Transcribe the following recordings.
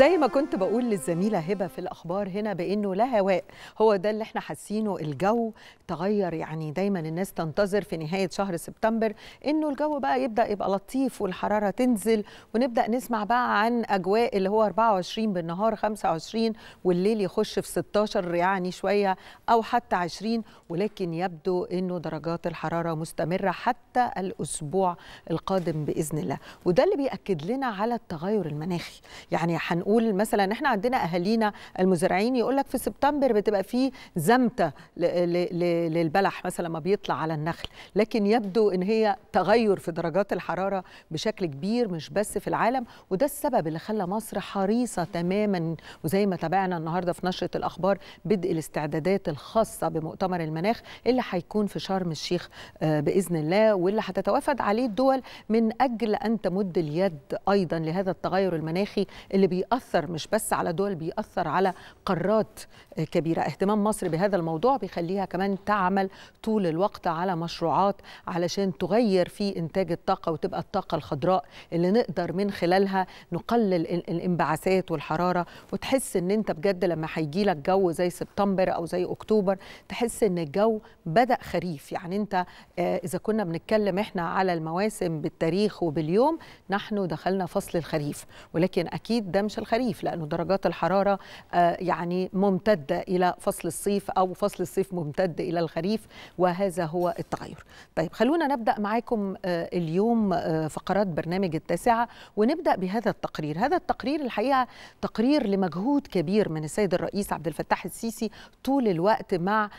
زي ما كنت بقول للزميله هبه في الاخبار هنا بانه لا هواء هو ده اللي احنا حاسينه الجو تغير يعني دايما الناس تنتظر في نهايه شهر سبتمبر انه الجو بقى يبدا يبقى لطيف والحراره تنزل ونبدا نسمع بقى عن اجواء اللي هو 24 بالنهار 25 والليل يخش في 16 يعني شويه او حتى 20 ولكن يبدو انه درجات الحراره مستمره حتى الاسبوع القادم باذن الله وده اللي بياكد لنا على التغير المناخي يعني هنقول بنقول مثلا احنا عندنا اهالينا المزارعين يقول لك في سبتمبر بتبقى في زمته للبلح مثلا ما بيطلع على النخل لكن يبدو ان هي تغير في درجات الحراره بشكل كبير مش بس في العالم وده السبب اللي خلى مصر حريصه تماما وزي ما تابعنا النهارده في نشره الاخبار بدء الاستعدادات الخاصه بمؤتمر المناخ اللي هيكون في شرم الشيخ آه، باذن الله واللي هتتوافد عليه الدول من اجل ان تمد اليد ايضا لهذا التغير المناخي اللي بيأثر بيأثر مش بس على دول بيأثر على قارات آه، كبيرة اهتمام مصر بهذا الموضوع بيخليها كمان تعمل طول الوقت على مشروعات علشان تغير في إنتاج الطاقة وتبقى الطاقة الخضراء اللي نقدر من خلالها نقلل الانبعاثات والحرارة وتحس إن أنت بجد لما هيجي لك جو زي سبتمبر أو زي أكتوبر تحس إن الجو بدأ خريف يعني أنت آه، إذا كنا بنتكلم إحنا على المواسم بالتاريخ وباليوم نحن دخلنا فصل الخريف ولكن أكيد ده مش الخريف الخريف لأنه درجات الحرارة آه، يعني ممتدة إلى فصل الصيف أو فصل الصيف ممتد إلى الخريف وهذا هو التغير طيب خلونا نبدأ معاكم آه، اليوم آه، فقرات برنامج التاسعة ونبدأ بهذا التقرير هذا التقرير الحقيقة تقرير لمجهود كبير من السيد الرئيس عبد الفتاح السيسي طول الوقت مع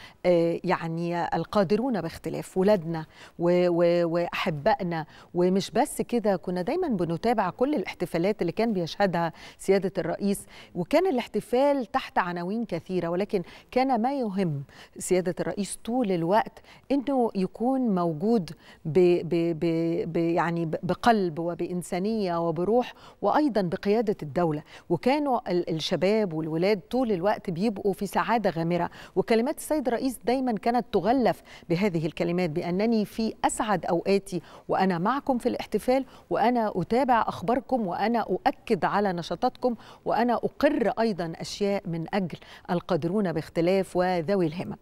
يعني القادرون باختلاف ولادنا وأحبائنا ومش بس كده كنا دايما بنتابع كل الاحتفالات اللي كان بيشهدها سيادة الرئيس وكان الاحتفال تحت عناوين كثيرة ولكن كان ما يهم سيادة الرئيس طول الوقت أنه يكون موجود ب ب ب بـ يعني بقلب وبإنسانية وبروح وأيضا بقيادة الدولة وكانوا الشباب والولاد طول الوقت بيبقوا في سعادة غامرة وكلمات السيد الرئيس دايما كانت تغلف بهذه الكلمات بأنني في أسعد أوقاتي وأنا معكم في الاحتفال وأنا أتابع أخباركم وأنا أؤكد على نشاطاتكم حقكم وأنا أقر أيضا أشياء من أجل القادرون باختلاف وذوي الهمم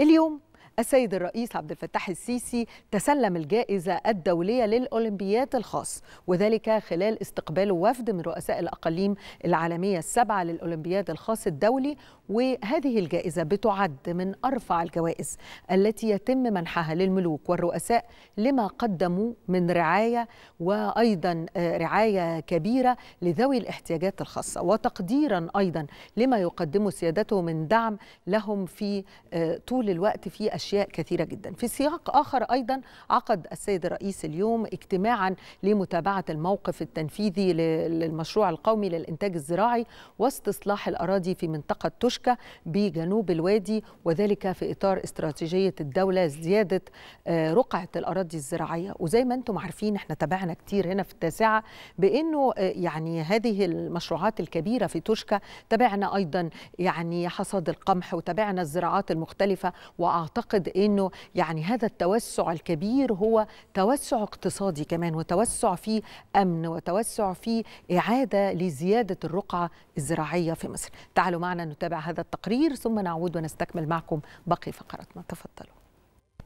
اليوم السيد الرئيس عبد الفتاح السيسي تسلم الجائزة الدولية للأولمبيات الخاص وذلك خلال استقبال وفد من رؤساء الأقاليم العالمية السبعة للأولمبياد الخاص الدولي وهذه الجائزة بتعد من أرفع الجوائز التي يتم منحها للملوك والرؤساء لما قدموا من رعاية وأيضا آه، رعاية كبيرة لذوي الاحتياجات الخاصة وتقديرا أيضا لما يقدمه سيادته من دعم لهم في آه، طول الوقت في أشياء كثيرة جدا في سياق آخر أيضا عقد السيد الرئيس اليوم اجتماعا لمتابعة الموقف التنفيذي للمشروع القومي للإنتاج الزراعي واستصلاح الأراضي في منطقة تشكى بجنوب الوادي وذلك في إطار استراتيجية الدولة زيادة آه، رقعة الأراضي الزراعية وزي ما أنتم عارفين احنا تابعنا كتير هنا في التاسعة بأنه آه، يعني هذه المشروعات الكبيرة في تشكى تابعنا أيضا يعني حصاد القمح وتابعنا الزراعات المختلفة وأعتقد اعتقد انه يعني هذا التوسع الكبير هو توسع اقتصادي كمان وتوسع في امن وتوسع في اعاده لزياده الرقعه الزراعيه في مصر. تعالوا معنا نتابع هذا التقرير ثم نعود ونستكمل معكم باقي فقراتنا تفضلوا.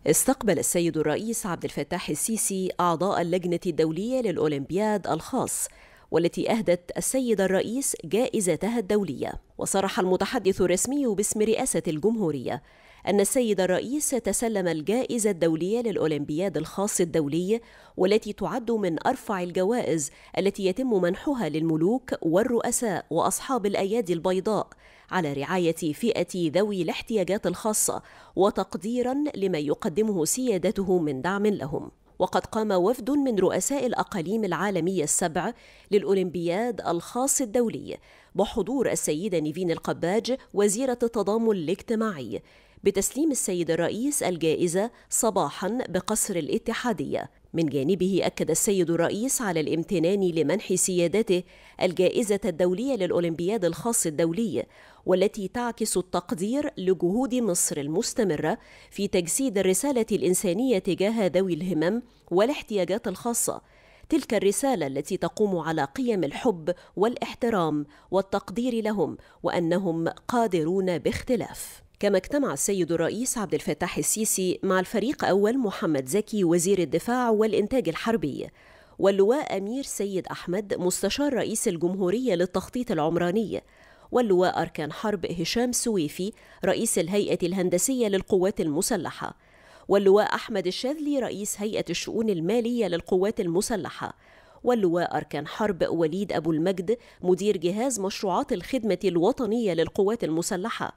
استقبل السيد الرئيس عبد الفتاح السيسي أعضاء اللجنة الدولية للأولمبياد الخاص والتي أهدت السيد الرئيس جائزتها الدولية وصرح المتحدث الرسمي باسم رئاسة الجمهورية أن السيد الرئيس تسلم الجائزة الدولية للأولمبياد الخاص الدولي والتي تعد من أرفع الجوائز التي يتم منحها للملوك والرؤساء وأصحاب الأيادي البيضاء على رعاية فئة ذوي الاحتياجات الخاصة وتقديرا لما يقدمه سيادته من دعم لهم وقد قام وفد من رؤساء الأقاليم العالمية السبع للأولمبياد الخاص الدولي بحضور السيدة نيفين القباج وزيرة التضامن الاجتماعي بتسليم السيد الرئيس الجائزة صباحا بقصر الاتحادية من جانبه أكد السيد الرئيس على الامتنان لمنح سيادته الجائزة الدولية للأولمبياد الخاص الدولي والتي تعكس التقدير لجهود مصر المستمرة في تجسيد الرسالة الإنسانية تجاه ذوي الهمم والاحتياجات الخاصة تلك الرسالة التي تقوم على قيم الحب والاحترام والتقدير لهم وأنهم قادرون باختلاف كما اجتمع السيد الرئيس عبد الفتاح السيسي مع الفريق أول محمد زكي وزير الدفاع والإنتاج الحربي واللواء أمير سيد أحمد مستشار رئيس الجمهورية للتخطيط العمراني واللواء أركان حرب هشام سويفي رئيس الهيئة الهندسية للقوات المسلحة واللواء أحمد الشاذلي رئيس هيئة الشؤون المالية للقوات المسلحة واللواء أركان حرب وليد أبو المجد مدير جهاز مشروعات الخدمة الوطنية للقوات المسلحة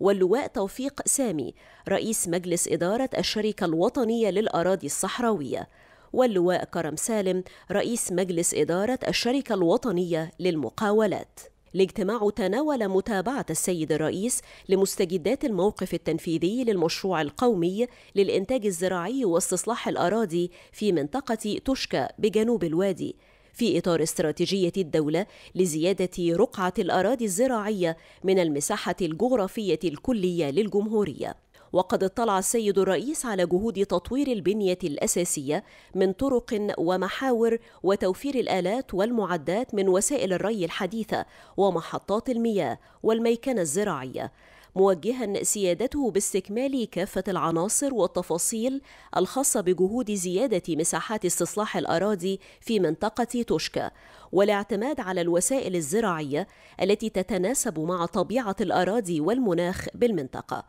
واللواء توفيق سامي رئيس مجلس إدارة الشركة الوطنية للأراضي الصحراوية واللواء كرم سالم رئيس مجلس إدارة الشركة الوطنية للمقاولات الاجتماع تناول متابعة السيد الرئيس لمستجدات الموقف التنفيذي للمشروع القومي للإنتاج الزراعي واستصلاح الأراضي في منطقة تشكى بجنوب الوادي في إطار استراتيجية الدولة لزيادة رقعة الأراضي الزراعية من المساحة الجغرافية الكلية للجمهورية وقد اطلع السيد الرئيس على جهود تطوير البنيه الاساسيه من طرق ومحاور وتوفير الالات والمعدات من وسائل الري الحديثه ومحطات المياه والميكنه الزراعيه موجها سيادته باستكمال كافة العناصر والتفاصيل الخاصة بجهود زيادة مساحات استصلاح الأراضي في منطقة توشكا والاعتماد على الوسائل الزراعية التي تتناسب مع طبيعة الأراضي والمناخ بالمنطقة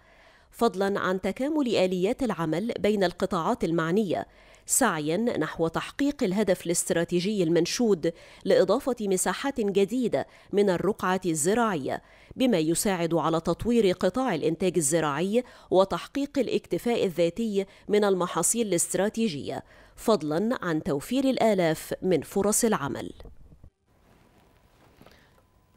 فضلا عن تكامل آليات العمل بين القطاعات المعنية سعيا نحو تحقيق الهدف الاستراتيجي المنشود لإضافة مساحات جديدة من الرقعة الزراعية بما يساعد على تطوير قطاع الإنتاج الزراعي وتحقيق الاكتفاء الذاتي من المحاصيل الاستراتيجية فضلا عن توفير الآلاف من فرص العمل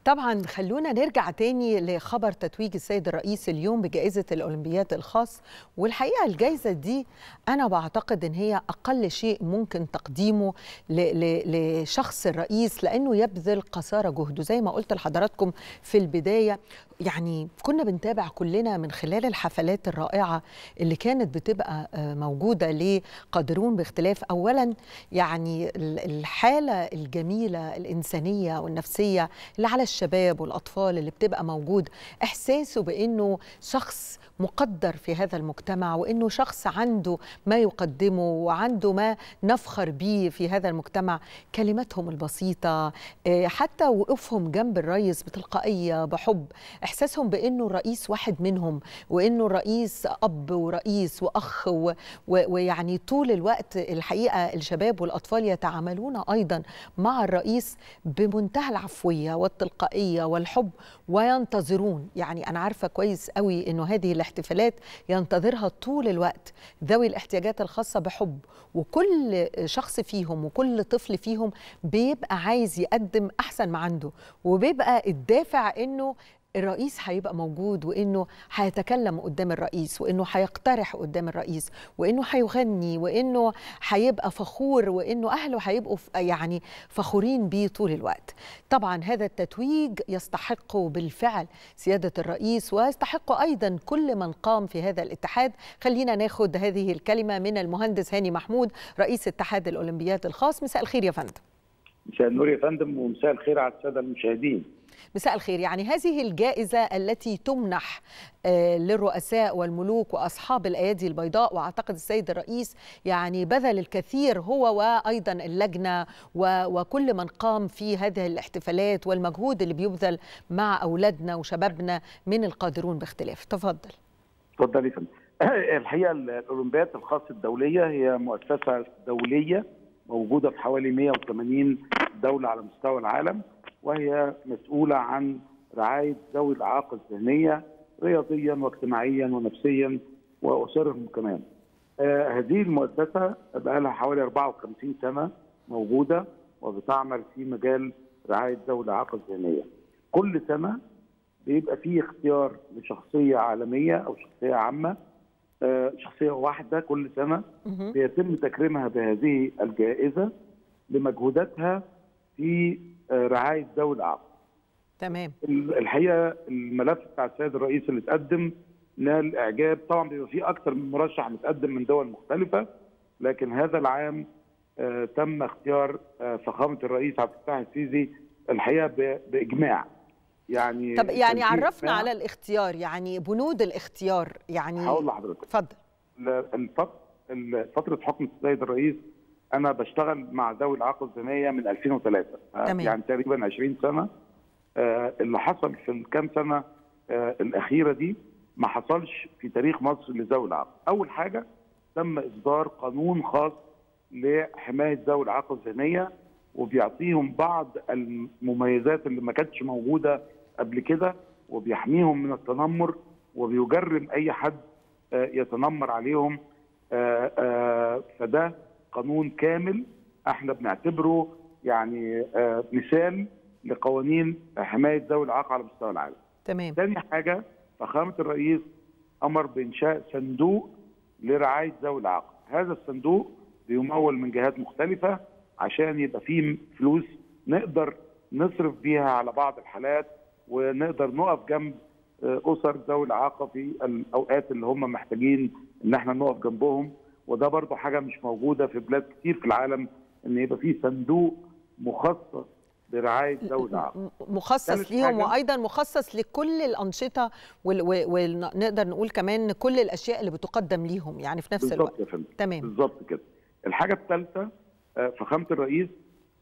طبعا خلونا نرجع تاني لخبر تتويج السيد الرئيس اليوم بجائزة الأولمبياد الخاص والحقيقة الجائزة دي أنا بعتقد إن هي أقل شيء ممكن تقديمه لشخص الرئيس لأنه يبذل قصارى جهده زي ما قلت لحضراتكم في البداية يعني كنا بنتابع كلنا من خلال الحفلات الرائعة اللي كانت بتبقى آه، موجودة لقادرون باختلاف أولا يعني الحالة الجميلة الإنسانية والنفسية اللي على الشباب والأطفال اللي بتبقى موجود إحساسه بأنه شخص مقدر في هذا المجتمع وانه شخص عنده ما يقدمه وعنده ما نفخر به في هذا المجتمع كلماتهم البسيطه آه، حتى وقوفهم جنب الرئيس بتلقائيه بحب احساسهم بانه الرئيس واحد منهم وانه الرئيس اب ورئيس واخ ويعني طول الوقت الحقيقه الشباب والاطفال يتعاملون ايضا مع الرئيس بمنتهى العفويه والتلقائيه والحب وينتظرون يعني أنا عارفة كويس قوي أنه هذه الاحتفالات ينتظرها طول الوقت ذوي الاحتياجات الخاصة بحب وكل شخص فيهم وكل طفل فيهم بيبقى عايز يقدم أحسن ما عنده وبيبقى الدافع أنه الرئيس هيبقى موجود وانه هيتكلم قدام الرئيس وانه هيقترح قدام الرئيس وانه هيغني وانه هيبقى فخور وانه اهله هيبقوا يعني فخورين بيه طول الوقت. طبعا هذا التتويج يستحقه بالفعل سياده الرئيس ويستحق ايضا كل من قام في هذا الاتحاد، خلينا ناخد هذه الكلمه من المهندس هاني محمود رئيس اتحاد الاولمبياد الخاص، مساء الخير يا فندم. مساء النور يا فندم ومساء الخير على الساده المشاهدين. مساء الخير يعني هذه الجائزة التي تمنح آه، للرؤساء والملوك وأصحاب الأيادي البيضاء وأعتقد السيد الرئيس يعني بذل الكثير هو وأيضا اللجنة وكل من قام في هذه الاحتفالات والمجهود اللي بيبذل مع أولادنا وشبابنا من القادرون باختلاف تفضل تفضل الحقيقه الاولمبياد الخاصه الدوليه هي مؤسسه دوليه موجوده في حوالي 180 دوله على مستوى العالم وهي مسؤولة عن رعاية ذوي الإعاقة الذهنية رياضيا واجتماعيا ونفسيا وأسرهم كمان آه، هذه المؤسسة بقى لها حوالي 54 سنة موجودة وبتعمل في مجال رعاية ذوي الإعاقة الذهنية كل سنة بيبقى فيه اختيار لشخصية عالمية أو شخصية عامة آه، شخصية واحدة كل سنة بيتم تكريمها بهذه الجائزة لمجهوداتها في رعايه دولة عقد تمام الحقيقه الملف بتاع السيد الرئيس اللي اتقدم نال اعجاب طبعا بيبقى فيه اكثر من مرشح متقدم من دول مختلفه لكن هذا العام آه، تم اختيار آه، فخامه الرئيس عبد الفتاح السيسي الحقيقه باجماع يعني طب يعني عرفنا على الاختيار يعني بنود الاختيار يعني هقول لحضرتك اتفضل فتره حكم السيد الرئيس انا بشتغل مع ذوي الاعاقه الذهنيه من 2003 آه، تمام. يعني تقريبا 20 سنه آه، اللي حصل في الكام سنه آه، الاخيره دي ما حصلش في تاريخ مصر لذوي الاعاقه اول حاجه تم اصدار قانون خاص لحمايه ذوي الاعاقه الذهنيه وبيعطيهم بعض المميزات اللي ما كانتش موجوده قبل كده وبيحميهم من التنمر وبيجرم اي حد يتنمر عليهم فده قانون كامل احنا بنعتبره يعني آه، مثال لقوانين حمايه ذوي الاعاقه على مستوى العالم. تمام. ثاني حاجه فخامه الرئيس امر بانشاء صندوق لرعايه ذوي الاعاقه، هذا الصندوق بيمول من جهات مختلفه عشان يبقى فيه فلوس نقدر نصرف بيها على بعض الحالات ونقدر نقف جنب آه، اسر ذوي الاعاقه في الاوقات اللي هم محتاجين ان احنا نقف جنبهم وده برضه حاجه مش موجوده في بلاد كتير في العالم ان يبقى في صندوق مخصص لرعايه ذوي الاعاقه مخصص ليهم وايضا مخصص لكل الانشطه ونقدر نقول كمان كل الاشياء اللي بتقدم ليهم يعني في نفس الوقت يا فندم تمام بالظبط كده الحاجه الثالثه آه، فخامه الرئيس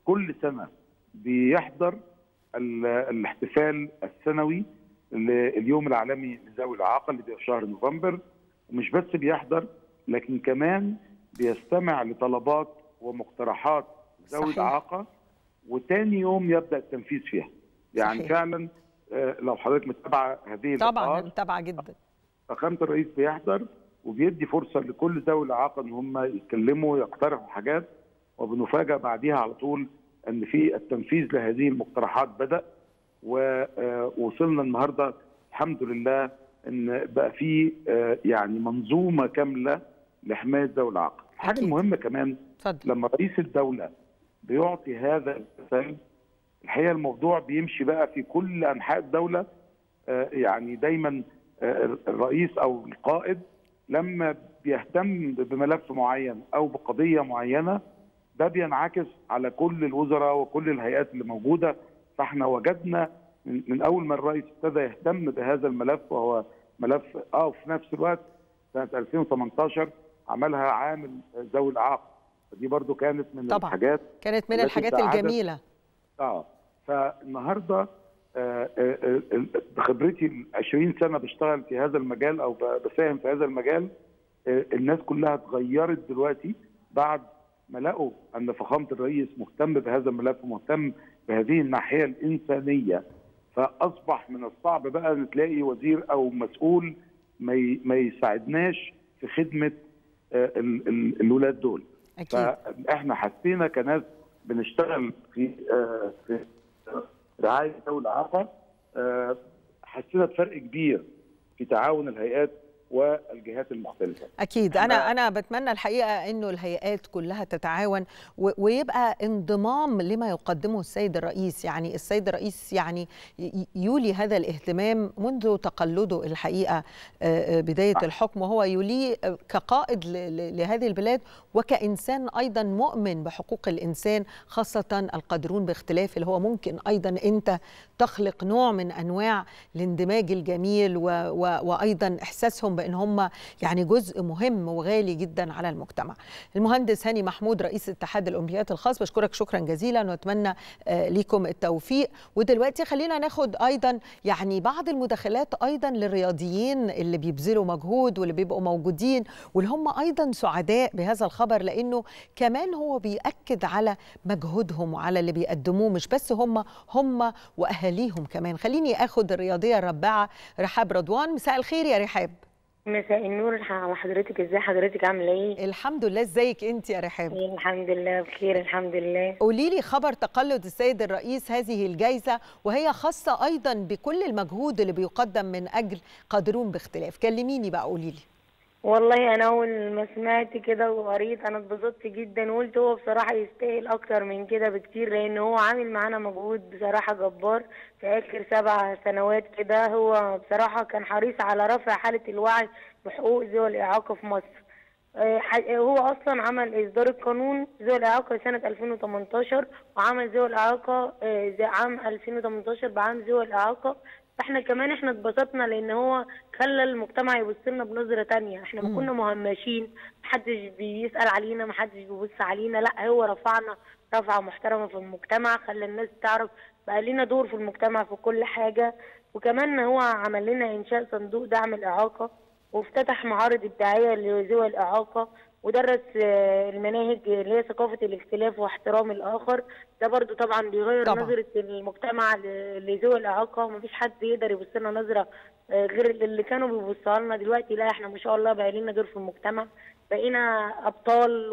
كل سنه بيحضر الاحتفال السنوي لليوم العالمي لذوي الاعاقه اللي بيبقى في شهر نوفمبر ومش بس بيحضر لكن كمان بيستمع لطلبات ومقترحات ذوي الاعاقه وتاني يوم يبدا التنفيذ فيها يعني صحيح. فعلا آه، لو حضرتك متابعه هذه طبعا متابعه جدا فخامه الرئيس بيحضر وبيدي فرصه لكل ذوي الاعاقه ان هم يتكلموا يقترحوا حاجات وبنفاجئ بعديها على طول ان في التنفيذ لهذه المقترحات بدا آه، ووصلنا النهارده الحمد لله ان بقى في آه، يعني منظومه كامله لحمايه ذوي العقل. حاجة مهمة كمان فضل. لما رئيس الدوله بيعطي هذا الرسائل الحقيقه الموضوع بيمشي بقى في كل انحاء الدوله آه، يعني دايما آه، الرئيس او القائد لما بيهتم بملف معين او بقضيه معينه ده بينعكس على كل الوزراء وكل الهيئات اللي موجوده فاحنا وجدنا من اول ما الرئيس ابتدى يهتم بهذا الملف وهو ملف اه في نفس الوقت سنه 2018 عملها عامل ذوي الاعاقه دي برضو كانت من طبعا. الحاجات كانت من الحاجات الجميله اه فالنهارده آه، آه، آه، بخبرتي ال 20 سنه بشتغل في هذا المجال او بساهم في هذا المجال الناس كلها اتغيرت دلوقتي بعد ما لقوا ان فخامه الرئيس مهتم بهذا الملف ومهتم بهذه الناحيه الانسانيه فاصبح من الصعب بقى نتلاقي وزير او مسؤول ما يساعدناش في خدمه آه، الاولاد دول أكيد. فاحنا حسينا كناس بنشتغل في آه، في رعايه ذوي الاعاقه حسينا بفرق كبير في تعاون الهيئات والجهات المختلفه اكيد انا انا بتمنى الحقيقه انه الهيئات كلها تتعاون ويبقى انضمام لما يقدمه السيد الرئيس يعني السيد الرئيس يعني يولي هذا الاهتمام منذ تقلده الحقيقه آه، آه، بدايه الحكم وهو يوليه كقائد لهذه البلاد وكانسان ايضا مؤمن بحقوق الانسان خاصه القادرون باختلاف اللي هو ممكن ايضا انت تخلق نوع من انواع الاندماج الجميل و و وايضا احساسهم بان هم يعني جزء مهم وغالي جدا على المجتمع. المهندس هاني محمود رئيس اتحاد الاولمبيات الخاص بشكرك شكرا جزيلا واتمنى آه، ليكم التوفيق ودلوقتي خلينا ناخد ايضا يعني بعض المداخلات ايضا للرياضيين اللي بيبذلوا مجهود واللي بيبقوا موجودين واللي هم ايضا سعداء بهذا الخبر لانه كمان هو بيأكد على مجهودهم وعلى اللي بيقدموه مش بس هم هم واهاليهم ليهم كمان خليني اخد الرياضيه الرابعه رحاب رضوان مساء الخير يا رحاب مساء النور على حضرتك ازاي حضرتك عامله ايه الحمد لله ازيك انت يا رحاب الحمد لله بخير الحمد لله قولي لي خبر تقلد السيد الرئيس هذه الجائزه وهي خاصه ايضا بكل المجهود اللي بيقدم من اجل قادرون باختلاف كلميني بقى قولي لي والله انا اول ما سمعت كده وقريت انا اتبسطت جدا وقلت هو بصراحه يستاهل اكتر من كده بكتير لان هو عامل معانا مجهود بصراحه جبار في اخر سبع سنوات كده هو بصراحه كان حريص على رفع حاله الوعي بحقوق ذوي الاعاقه في مصر آه، هو اصلا عمل اصدار القانون ذوي الاعاقه سنه 2018 وعمل ذوي الاعاقه آه، عام 2018 بعام ذوي الاعاقه فاحنا كمان احنا اتبسطنا لان هو خلى المجتمع يبص لنا بنظره ثانيه احنا ما كنا مهمشين محدش بيسال علينا محدش بيبص علينا لا هو رفعنا رفعه محترمه في المجتمع خلى الناس تعرف بقى لنا دور في المجتمع في كل حاجه وكمان هو عمل لنا انشاء صندوق دعم الاعاقه وافتتح معارض ابداعيه لذوي الاعاقه ودرس آه، المناهج اللي هي ثقافة الاختلاف واحترام الآخر ده برضو طبعا بيغير طبعا. نظرة المجتمع لذوي الإعاقة ومفيش حد يقدر يبص لنا نظرة آه، غير اللي كانوا بيبصوا لنا دلوقتي لا احنا ما شاء الله بقى لنا دور في المجتمع بقينا أبطال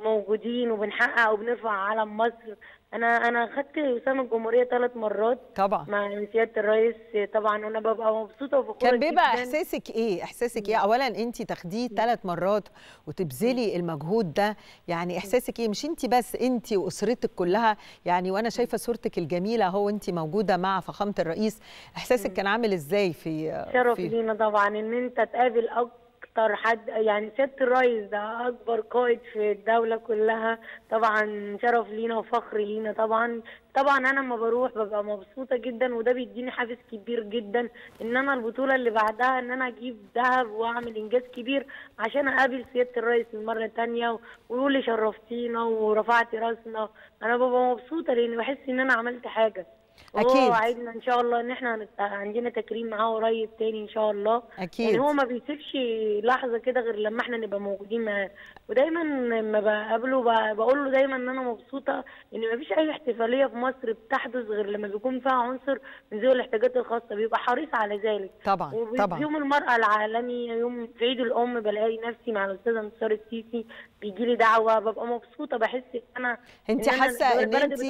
وموجودين وبنحقق وبنرفع علم مصر انا انا خدت وسام الجمهوريه ثلاث مرات طبعا مع سياده الرئيس طبعا وانا ببقى مبسوطه وفخوره كان بيبقى جداً. احساسك ايه احساسك ايه نعم. اولا انت تاخديه ثلاث نعم. مرات وتبذلي نعم. المجهود ده يعني احساسك ايه مش انت بس انت واسرتك كلها يعني وانا شايفه صورتك الجميله اهو انت موجوده مع فخامه الرئيس احساسك كان عامل ازاي في شرف لينا طبعا ان انت تقابل اكتر اكتر حد يعني سياده الرئيس ده اكبر قائد في الدوله كلها طبعا شرف لينا وفخر لينا طبعا طبعا انا لما بروح ببقى مبسوطه جدا وده بيديني حافز كبير جدا ان انا البطوله اللي بعدها ان انا اجيب ذهب واعمل انجاز كبير عشان اقابل سياده الرئيس المره الثانيه ويقول لي شرفتينا ورفعتي راسنا انا ببقى مبسوطه لان بحس ان انا عملت حاجه اكيد وعدنا ان شاء الله ان احنا عندنا تكريم معاه قريب تاني ان شاء الله اكيد يعني هو ما بيسيبش لحظه كده غير لما احنا نبقى موجودين معاه ودايما لما بقابله بقول له دايما ان انا مبسوطه ان ما فيش اي احتفاليه في مصر بتحدث غير لما بيكون فيها عنصر من ذوي الاحتياجات الخاصه بيبقى حريص على ذلك طبعا طبعا يوم المراه العالمي يوم في عيد الام بلاقي نفسي مع الاستاذه انتصار السيسي بيجي لي دعوه ببقى مبسوطه بحس ان انا انت إن حاسه إن انت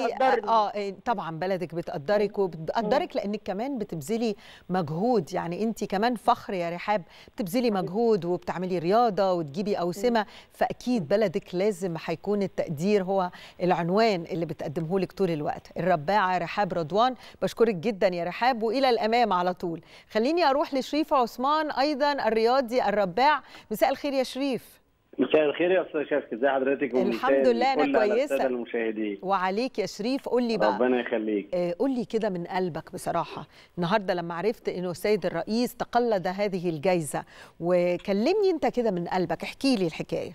اه طبعا بلدك بتقدر بتقدرك وبتقدرك لانك كمان بتبذلي مجهود يعني انت كمان فخر يا رحاب بتبذلي مجهود وبتعملي رياضه وتجيبي اوسمه فاكيد بلدك لازم هيكون التقدير هو العنوان اللي بتقدمه لك طول الوقت الرباعه رحاب رضوان بشكرك جدا يا رحاب والى الامام على طول خليني اروح لشريف عثمان ايضا الرياضي الرباع مساء الخير يا شريف مساء الخير يا استاذ شاشك ازي حضرتك الحمد لله انا كويسه المشاهدين وعليك يا شريف قول لي بقى ربنا يخليك آه، قول لي كده من قلبك بصراحه النهارده لما عرفت انه السيد الرئيس تقلد هذه الجائزه وكلمني انت كده من قلبك احكي لي الحكايه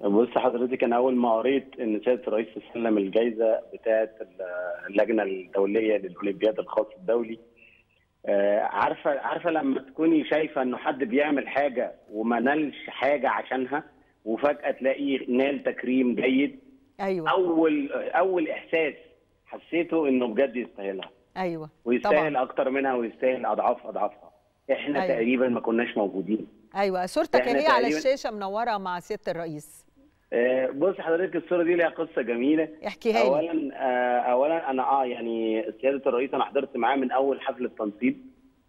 بص حضرتك انا اول ما قريت ان سياده الرئيس سلم الجائزه بتاعه اللجنه الدوليه للاولمبياد الخاص الدولي آه، عارفه عارفه لما تكوني شايفه انه حد بيعمل حاجه وما نالش حاجه عشانها وفجاه تلاقيه نال تكريم جيد ايوه اول اول احساس حسيته انه بجد يستاهلها ايوه ويستاهل طبعا. اكتر منها ويستاهل اضعاف اضعافها احنا أيوة. تقريبا ما كناش موجودين ايوه صورتك هي على الشاشه منوره مع سياده الرئيس آه بص حضرتك الصوره دي ليها قصه جميله احكيها لي اولا آه اولا انا اه يعني سياده الرئيس انا حضرت معاه من اول حفله تنصيب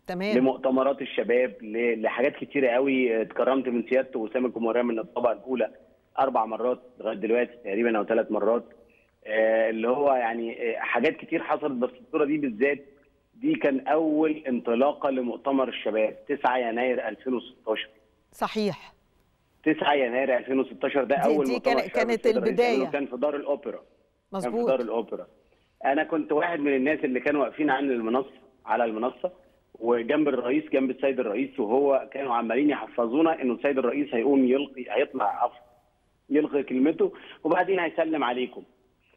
تمام لمؤتمرات الشباب لحاجات كتيره قوي اتكرمت من سيادته وسام الجمهوريه من الطبقه الاولى اربع مرات لغايه دلوقتي تقريبا او ثلاث مرات آه، اللي هو يعني آه، حاجات كتير حصلت بس الصوره دي بالذات دي كان اول انطلاقه لمؤتمر الشباب 9 يناير 2016 صحيح 9 يناير 2016 ده دي اول دي مؤتمر كان كانت البدايه كان في دار الاوبرا مظبوط كان في دار الاوبرا انا كنت واحد من الناس اللي كانوا واقفين عن المنصه على المنصه وجنب الرئيس جنب السيد الرئيس وهو كانوا عمالين يحفظونا انه السيد الرئيس هيقوم يلقي هيطلع عفو يلقي كلمته وبعدين هيسلم عليكم.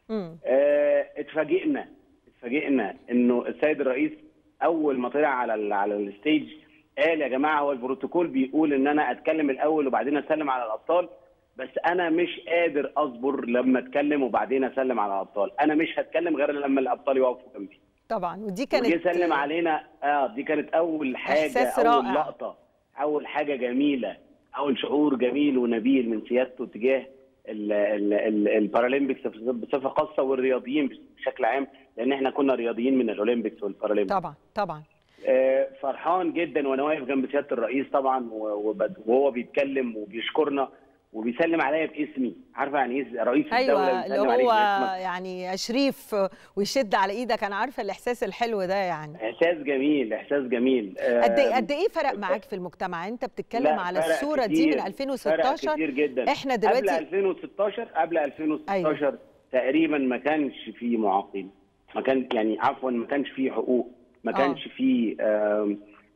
امم آه اتفاجئنا اتفاجئنا انه السيد الرئيس اول ما طلع على الـ على الستيج قال يا جماعه هو البروتوكول بيقول ان انا اتكلم الاول وبعدين اسلم على الابطال بس انا مش قادر اصبر لما اتكلم وبعدين اسلم على الابطال انا مش هتكلم غير لما الابطال يقفوا جنبي طبعا ودي كانت ودي سلم علينا اه دي كانت اول حاجه إحساس رائع. اول لقطه اول حاجه جميله اول شعور جميل ونبيل من سيادته تجاه البارالمبيكس بصفه خاصه والرياضيين بشكل عام لان احنا كنا رياضيين من الاولمبيكس والبارالمبيكس طبعا طبعا آه، فرحان جدا وانا واقف جنب سياده الرئيس طبعا وهو بيتكلم وبيشكرنا وبيسلم عليا باسمي عارفه يعني ايه رئيس أيوة الدوله اللي عليك ايوه يعني اشريف ويشد على ايدك انا عارفه الاحساس الحلو ده يعني احساس جميل احساس جميل قد ايه قد ايه فرق معاك في المجتمع انت بتتكلم على الصوره كتير. دي من 2016 فرق كتير جدا احنا دلوقتي قبل 2016 قبل 2016 أيوة. تقريبا ما كانش في معاقين ما كان يعني عفوا ما كانش في حقوق ما آه. كانش في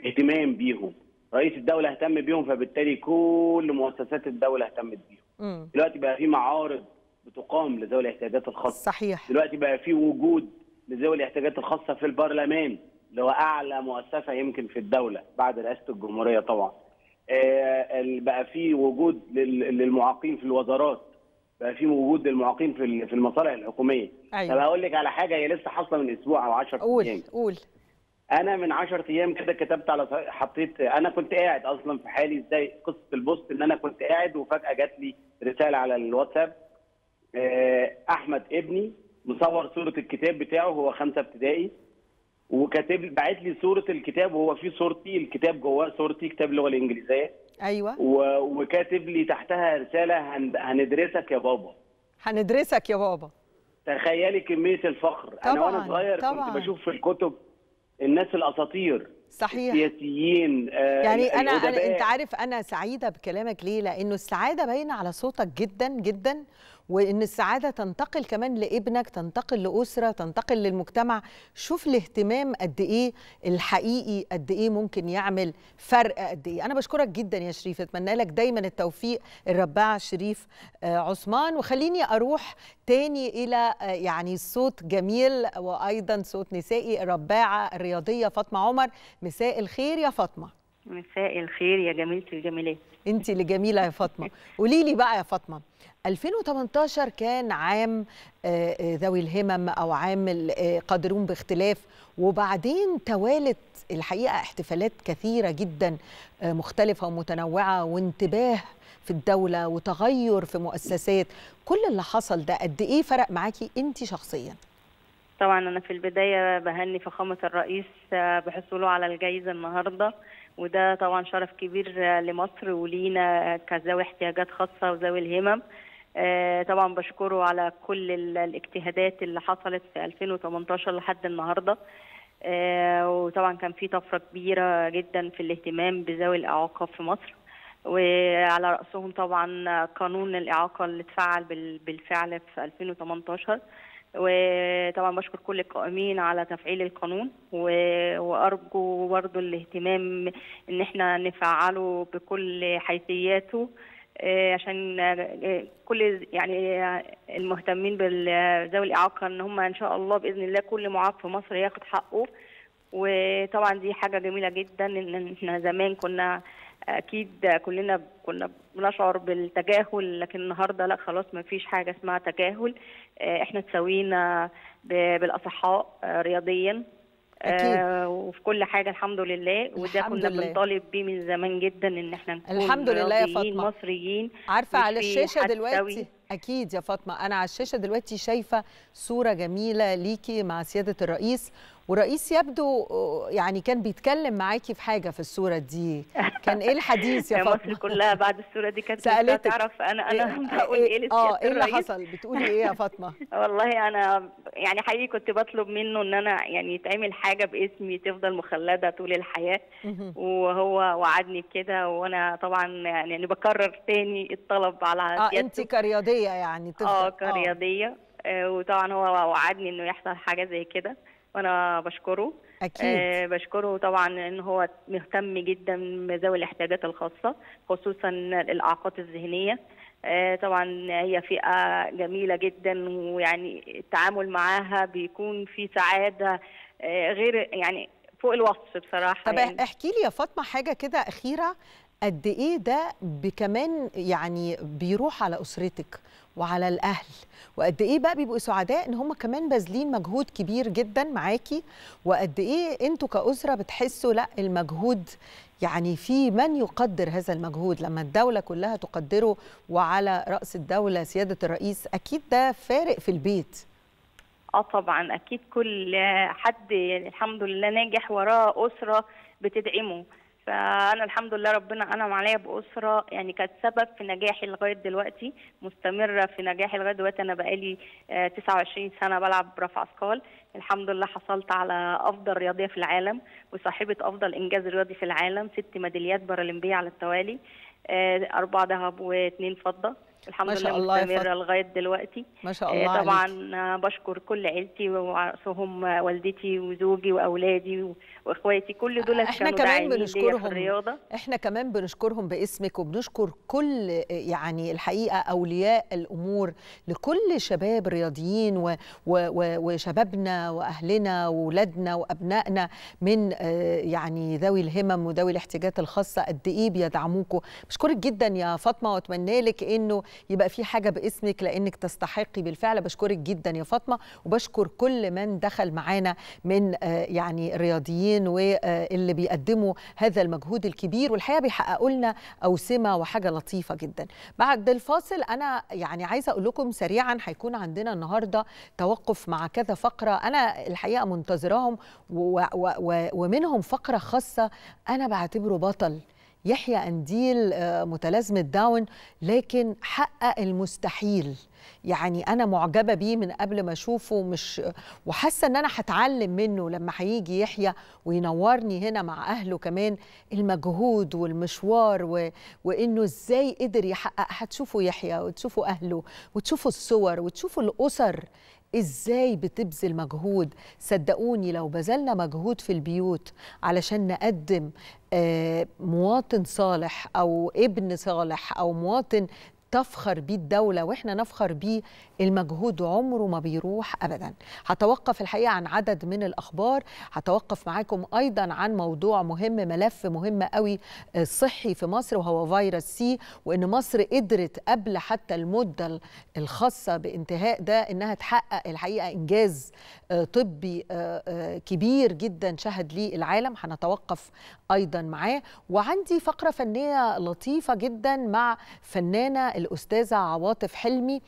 اهتمام بيهم رئيس الدوله اهتم بيهم فبالتالي كل مؤسسات الدوله اهتمت بيهم دلوقتي بقى في معارض بتقام لذوي الاحتياجات الخاصه صحيح دلوقتي بقى في وجود لذوي الاحتياجات الخاصه في البرلمان اللي هو اعلى مؤسسه يمكن في الدوله بعد رئاسه الجمهوريه طبعا آه بقى في وجود للمعاقين في الوزارات بقى في وجود للمعاقين في المصالح الحكوميه أيوة. طب هقول لك على حاجه هي لسه حاصله من اسبوع او 10 ايام قول قول انا من 10 ايام كده كتبت على حطيت انا كنت قاعد اصلا في حالي ازاي قصه البوست ان انا كنت قاعد وفجاه جات لي رساله على الواتساب آه، احمد ابني مصور صوره الكتاب بتاعه هو خمسه ابتدائي وكاتب بعت لي صوره الكتاب وهو فيه صورتي الكتاب جواه صورتي كتاب اللغه الانجليزيه ايوه وكاتب لي تحتها رساله هن... هندرسك يا بابا هندرسك يا بابا تخيلي كميه الفخر طبعًا انا وانا صغير طبعًا. كنت بشوف في الكتب الناس الاساطير صحيح السياسيين آه، يعني انا انت عارف انا سعيده بكلامك ليه لانه السعاده باينه على صوتك جدا جدا وان السعاده تنتقل كمان لابنك تنتقل لاسره تنتقل للمجتمع شوف الاهتمام قد ايه الحقيقي قد ايه ممكن يعمل فرق قد ايه انا بشكرك جدا يا شريف اتمنى لك دايما التوفيق الرباع شريف آه، عثمان وخليني اروح تاني الى آه، يعني صوت جميل وايضا صوت نسائي الرباعه الرياضيه فاطمه عمر مساء الخير يا فاطمه مساء الخير يا جميله الجميلات انت اللي جميله يا فاطمه قولي لي بقى يا فاطمه 2018 كان عام آه، آه، ذوي الهمم او عام آه، قادرون باختلاف وبعدين توالت الحقيقه احتفالات كثيره جدا مختلفه ومتنوعه وانتباه في الدوله وتغير في مؤسسات كل اللي حصل ده قد ايه فرق معاكي انت شخصيا طبعا انا في البدايه بهني فخامه الرئيس بحصوله على الجائزه النهارده وده طبعا شرف كبير لمصر ولينا كذوي احتياجات خاصة وذوي الهمم آه، طبعا بشكره على كل الاجتهادات اللي حصلت في 2018 لحد النهارده آه، وطبعا كان في طفره كبيره جدا في الاهتمام بذوي الاعاقه في مصر وعلى راسهم طبعا قانون الاعاقه اللي اتفعل بالفعل في 2018 وطبعا بشكر كل القائمين على تفعيل القانون وارجو برضو الاهتمام ان احنا نفعله بكل حيثياته آه، عشان آه، كل يعني آه، المهتمين ذوي الاعاقه ان هم ان شاء الله باذن الله كل معاق في مصر ياخد حقه وطبعا دي حاجه جميله جدا ان احنا زمان كنا اكيد كلنا كنا بنشعر بالتجاهل لكن النهارده لا خلاص ما فيش حاجه اسمها تجاهل آه، احنا تساوينا بالاصحاء آه، رياضيا أكيد. آه، وفي كل حاجه الحمد لله وده كنا بنطالب بيه من زمان جدا ان احنا نكون الحمد لله يا فاطمه مصريين عارفه على الشاشه دلوقتي اكيد يا فاطمه انا على الشاشه دلوقتي شايفه صوره جميله ليكي مع سياده الرئيس ورئيس يبدو يعني كان بيتكلم معاكي في حاجه في الصوره دي كان ايه الحديث يا فاطمه مصر كلها بعد الصوره دي كانت سالتك تعرف انا انا إيه، بقول ايه اللي إيه اه ايه اللي حصل بتقولي ايه يا فاطمه والله انا يعني حقيقي كنت بطلب منه ان انا يعني يتعمل حاجه باسمي تفضل مخلده طول الحياه وهو وعدني بكده وانا طبعا يعني بكرر تاني الطلب على اه انت كرياضيه يعني آه، تفضل اه كرياضيه آه، وطبعا هو وعدني انه يحصل حاجه زي كده وانا بشكره اكيد آه بشكره طبعا ان هو مهتم جدا بذوي الاحتياجات الخاصه خصوصا الاعاقات الذهنيه آه طبعا هي فئه جميله جدا ويعني التعامل معاها بيكون في سعاده آه غير يعني فوق الوصف بصراحه طب يعني. احكي لي يا فاطمه حاجه كده اخيره قد ايه ده بكمان يعني بيروح على اسرتك وعلى الاهل وقد ايه بقى بيبقوا سعداء ان هم كمان باذلين مجهود كبير جدا معاكي وقد ايه انتوا كاسره بتحسوا لا المجهود يعني في من يقدر هذا المجهود لما الدوله كلها تقدره وعلى راس الدوله سياده الرئيس اكيد ده فارق في البيت اه طبعا اكيد كل حد يعني الحمد لله ناجح وراه اسره بتدعمه فانا الحمد لله ربنا انعم عليا باسره يعني كانت سبب في نجاحي لغايه دلوقتي مستمره في نجاحي لغايه دلوقتي انا بقالي 29 آه، سنه بلعب رفع اثقال الحمد لله حصلت على افضل رياضيه في العالم وصاحبه افضل انجاز رياضي في العالم ست ميداليات بارالمبيه على التوالي آه، اربع ذهب واثنين فضه الحمد ما شاء الله مستمره لغايه دلوقتي ما شاء آه، الله طبعا عليك. بشكر كل عيلتي وهم والدتي وزوجي واولادي واخواتي كل دول احنا كمان بنشكرهم الرياضه احنا كمان بنشكرهم باسمك وبنشكر كل يعني الحقيقه اولياء الامور لكل شباب رياضيين و و و وشبابنا واهلنا واولادنا وابنائنا من آه، يعني ذوي الهمم وذوي الاحتياجات الخاصه قد ايه بيدعموكم بشكرك جدا يا فاطمه واتمنى لك انه يبقى في حاجه باسمك لانك تستحقي بالفعل بشكرك جدا يا فاطمه وبشكر كل من دخل معانا من آه، يعني رياضيين واللي آه، بيقدموا هذا المجهود الكبير والحقيقه بيحققوا لنا اوسمه وحاجه لطيفه جدا بعد الفاصل انا يعني عايزه اقول لكم سريعا هيكون عندنا النهارده توقف مع كذا فقره انا الحقيقه منتظراهم ومنهم فقره خاصه انا بعتبره بطل يحيى أنديل آه، متلازمة داون لكن حقق المستحيل يعني انا معجبه بيه من قبل ما اشوفه مش وحاسه ان انا هتعلم منه لما هيجي يحيى وينورني هنا مع اهله كمان المجهود والمشوار و... وانه ازاي قدر يحقق هتشوفوا يحيى وتشوفوا اهله وتشوفوا الصور وتشوفوا الاسر ازاي بتبذل مجهود صدقوني لو بذلنا مجهود في البيوت علشان نقدم آه، مواطن صالح او ابن صالح او مواطن تفخر بيه الدولة وإحنا نفخر بيه المجهود عمره ما بيروح أبدا هتوقف الحقيقة عن عدد من الأخبار هتوقف معاكم أيضا عن موضوع مهم ملف مهم قوي آه، صحي في مصر وهو فيروس سي وإن مصر قدرت قبل حتى المدة الخاصة بانتهاء ده إنها تحقق الحقيقة إنجاز آه، طبي آه، كبير جدا شهد ليه العالم هنتوقف أيضا معاه وعندي فقرة فنية لطيفة جدا مع فنانة الأستاذة عواطف حلمي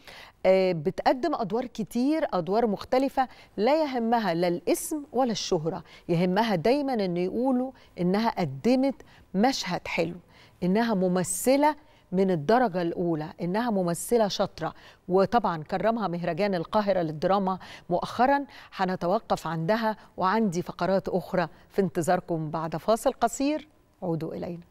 آه، بتقدم أدوار كتير أدوار مختلفة لا يهمها لا الاسم ولا الشهرة يهمها دايما أن يقولوا أنها قدمت مشهد حلو أنها ممثلة من الدرجة الأولى إنها ممثلة شاطرة وطبعا كرمها مهرجان القاهرة للدراما مؤخرا هنتوقف عندها وعندي فقرات أخرى في انتظاركم بعد فاصل قصير عودوا إلينا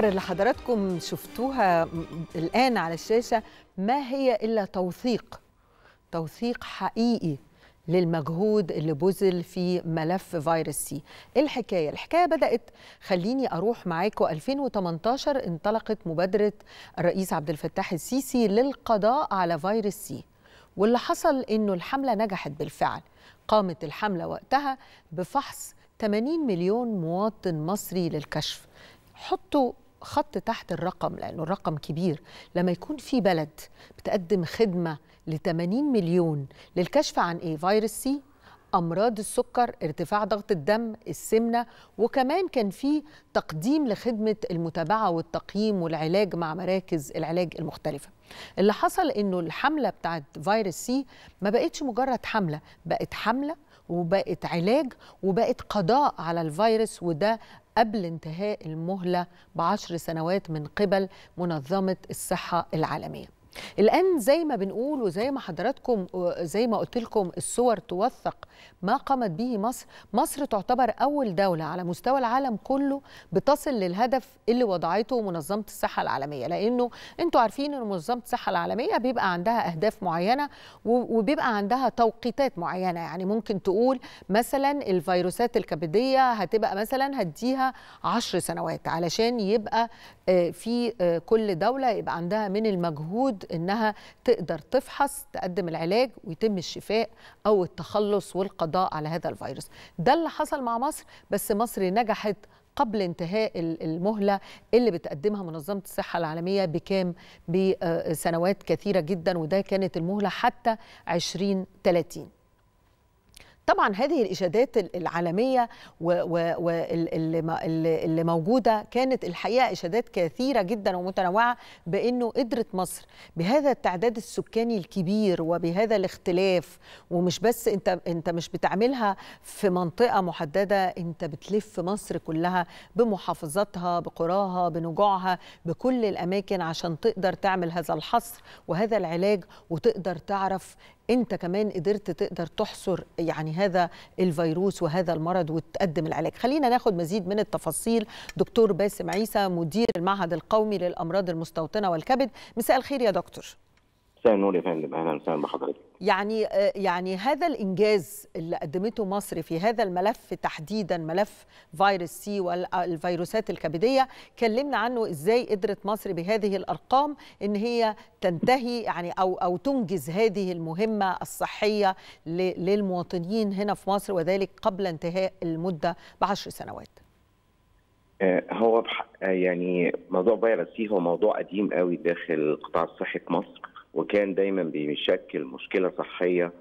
الصور اللي حضراتكم شفتوها الآن على الشاشة ما هي إلا توثيق توثيق حقيقي للمجهود اللي بذل في ملف فيروس سي إيه الحكاية الحكاية بدأت خليني أروح معاكم 2018 انطلقت مبادرة الرئيس عبد الفتاح السيسي للقضاء على فيروس سي واللي حصل إنه الحملة نجحت بالفعل قامت الحملة وقتها بفحص 80 مليون مواطن مصري للكشف حطوا خط تحت الرقم لانه الرقم كبير لما يكون في بلد بتقدم خدمه ل 80 مليون للكشف عن ايه فيروس سي امراض السكر ارتفاع ضغط الدم السمنه وكمان كان في تقديم لخدمه المتابعه والتقييم والعلاج مع مراكز العلاج المختلفه اللي حصل انه الحمله بتاعت فيروس سي ما بقتش مجرد حمله بقت حمله وبقت علاج وبقت قضاء على الفيروس وده قبل انتهاء المهلة بعشر سنوات من قبل منظمة الصحة العالمية الآن زي ما بنقول وزي ما حضراتكم زي ما قلت لكم الصور توثق ما قامت به مصر، مصر تعتبر أول دولة على مستوى العالم كله بتصل للهدف اللي وضعته منظمة الصحة العالمية، لأنه أنتوا عارفين إن منظمة الصحة العالمية بيبقى عندها أهداف معينة وبيبقى عندها توقيتات معينة، يعني ممكن تقول مثلا الفيروسات الكبدية هتبقى مثلا هديها 10 سنوات علشان يبقى آه، في آه، كل دولة يبقى عندها من المجهود انها تقدر تفحص تقدم العلاج ويتم الشفاء او التخلص والقضاء على هذا الفيروس ده اللي حصل مع مصر بس مصر نجحت قبل انتهاء المهلة اللي بتقدمها منظمة الصحة العالمية بكام بسنوات كثيرة جدا وده كانت المهلة حتى 2030 طبعا هذه الإشادات العالمية واللي موجودة كانت الحقيقة إشادات كثيرة جدا ومتنوعة بأنه قدرت مصر بهذا التعداد السكاني الكبير وبهذا الاختلاف ومش بس أنت أنت مش بتعملها في منطقة محددة أنت بتلف مصر كلها بمحافظاتها بقراها بنجوعها بكل الأماكن عشان تقدر تعمل هذا الحصر وهذا العلاج وتقدر تعرف انت كمان قدرت تقدر تحصر يعني هذا الفيروس وهذا المرض وتقدم العلاج خلينا ناخد مزيد من التفاصيل دكتور باسم عيسى مدير المعهد القومي للامراض المستوطنه والكبد مساء الخير يا دكتور مساء النور يا فندم اهلا وسهلا بحضرتك يعني آه، يعني هذا الانجاز اللي قدمته مصر في هذا الملف تحديدا ملف فيروس سي والفيروسات آه، الكبديه كلمنا عنه ازاي قدرت مصر بهذه الارقام ان هي تنتهي يعني او او تنجز هذه المهمه الصحيه للمواطنين هنا في مصر وذلك قبل انتهاء المده بعشر سنوات آه، هو يعني موضوع فيروس سي هو موضوع قديم قوي داخل القطاع الصحي في مصر وكان دايما بيشكل مشكله صحيه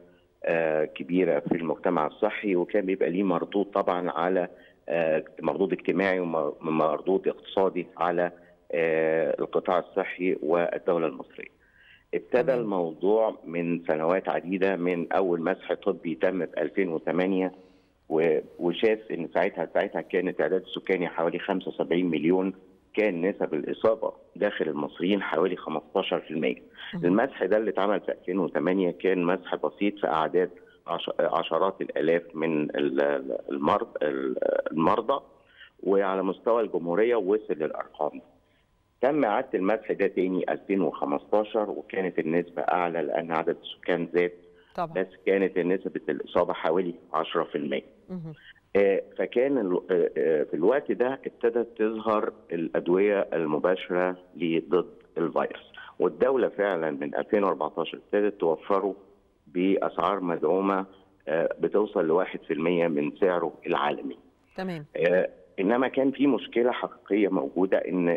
آه، كبيره في المجتمع الصحي وكان بيبقى ليه مردود طبعا على آه، مردود اجتماعي ومردود اقتصادي على آه، القطاع الصحي والدوله المصريه. ابتدى الموضوع من سنوات عديده من اول مسح طبي تم في 2008 وشاف ان ساعتها ساعتها كان التعداد السكاني حوالي 75 مليون كان نسب الاصابه داخل المصريين حوالي 15% المسح ده اللي اتعمل في 2008 كان مسح بسيط في اعداد عشرات الالاف من المرضى وعلى مستوى الجمهوريه وصل للارقام تم اعاده المسح ده تاني 2015 وكانت النسبه اعلى لان عدد السكان زاد طبعا. بس كانت نسبه الاصابه حوالي 10% آه، فكان آه، آه، في الوقت ده ابتدت تظهر الادويه المباشره ضد الفيروس والدوله فعلا من 2014 ابتدت توفره باسعار مدعومه بتوصل ل 1% من سعره العالمي. تمام. انما كان في مشكله حقيقيه موجوده ان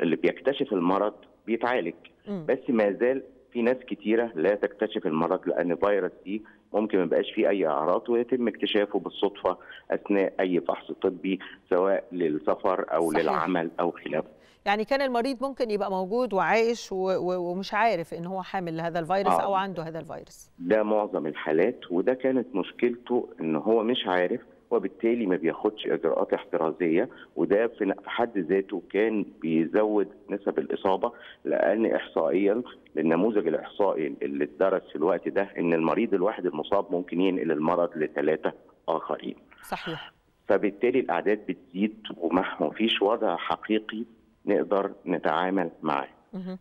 اللي بيكتشف المرض بيتعالج م. بس ما زال في ناس كتيره لا تكتشف المرض لان فيروس دي ممكن ما يبقاش فيه اي اعراض ويتم اكتشافه بالصدفه اثناء اي فحص طبي سواء للسفر او صحيح. للعمل او خلافه يعني كان المريض ممكن يبقى موجود وعايش ومش عارف ان هو حامل لهذا الفيروس آه. او عنده هذا الفيروس ده معظم الحالات وده كانت مشكلته ان هو مش عارف وبالتالي ما بياخدش اجراءات احترازيه وده في حد ذاته كان بيزود نسب الاصابه لان احصائيا النموذج الاحصائي اللي اتدرس في الوقت ده ان المريض الواحد المصاب ممكن ينقل المرض لثلاثه اخرين. صحيح. فبالتالي الاعداد بتزيد وما فيش وضع حقيقي نقدر نتعامل معاه.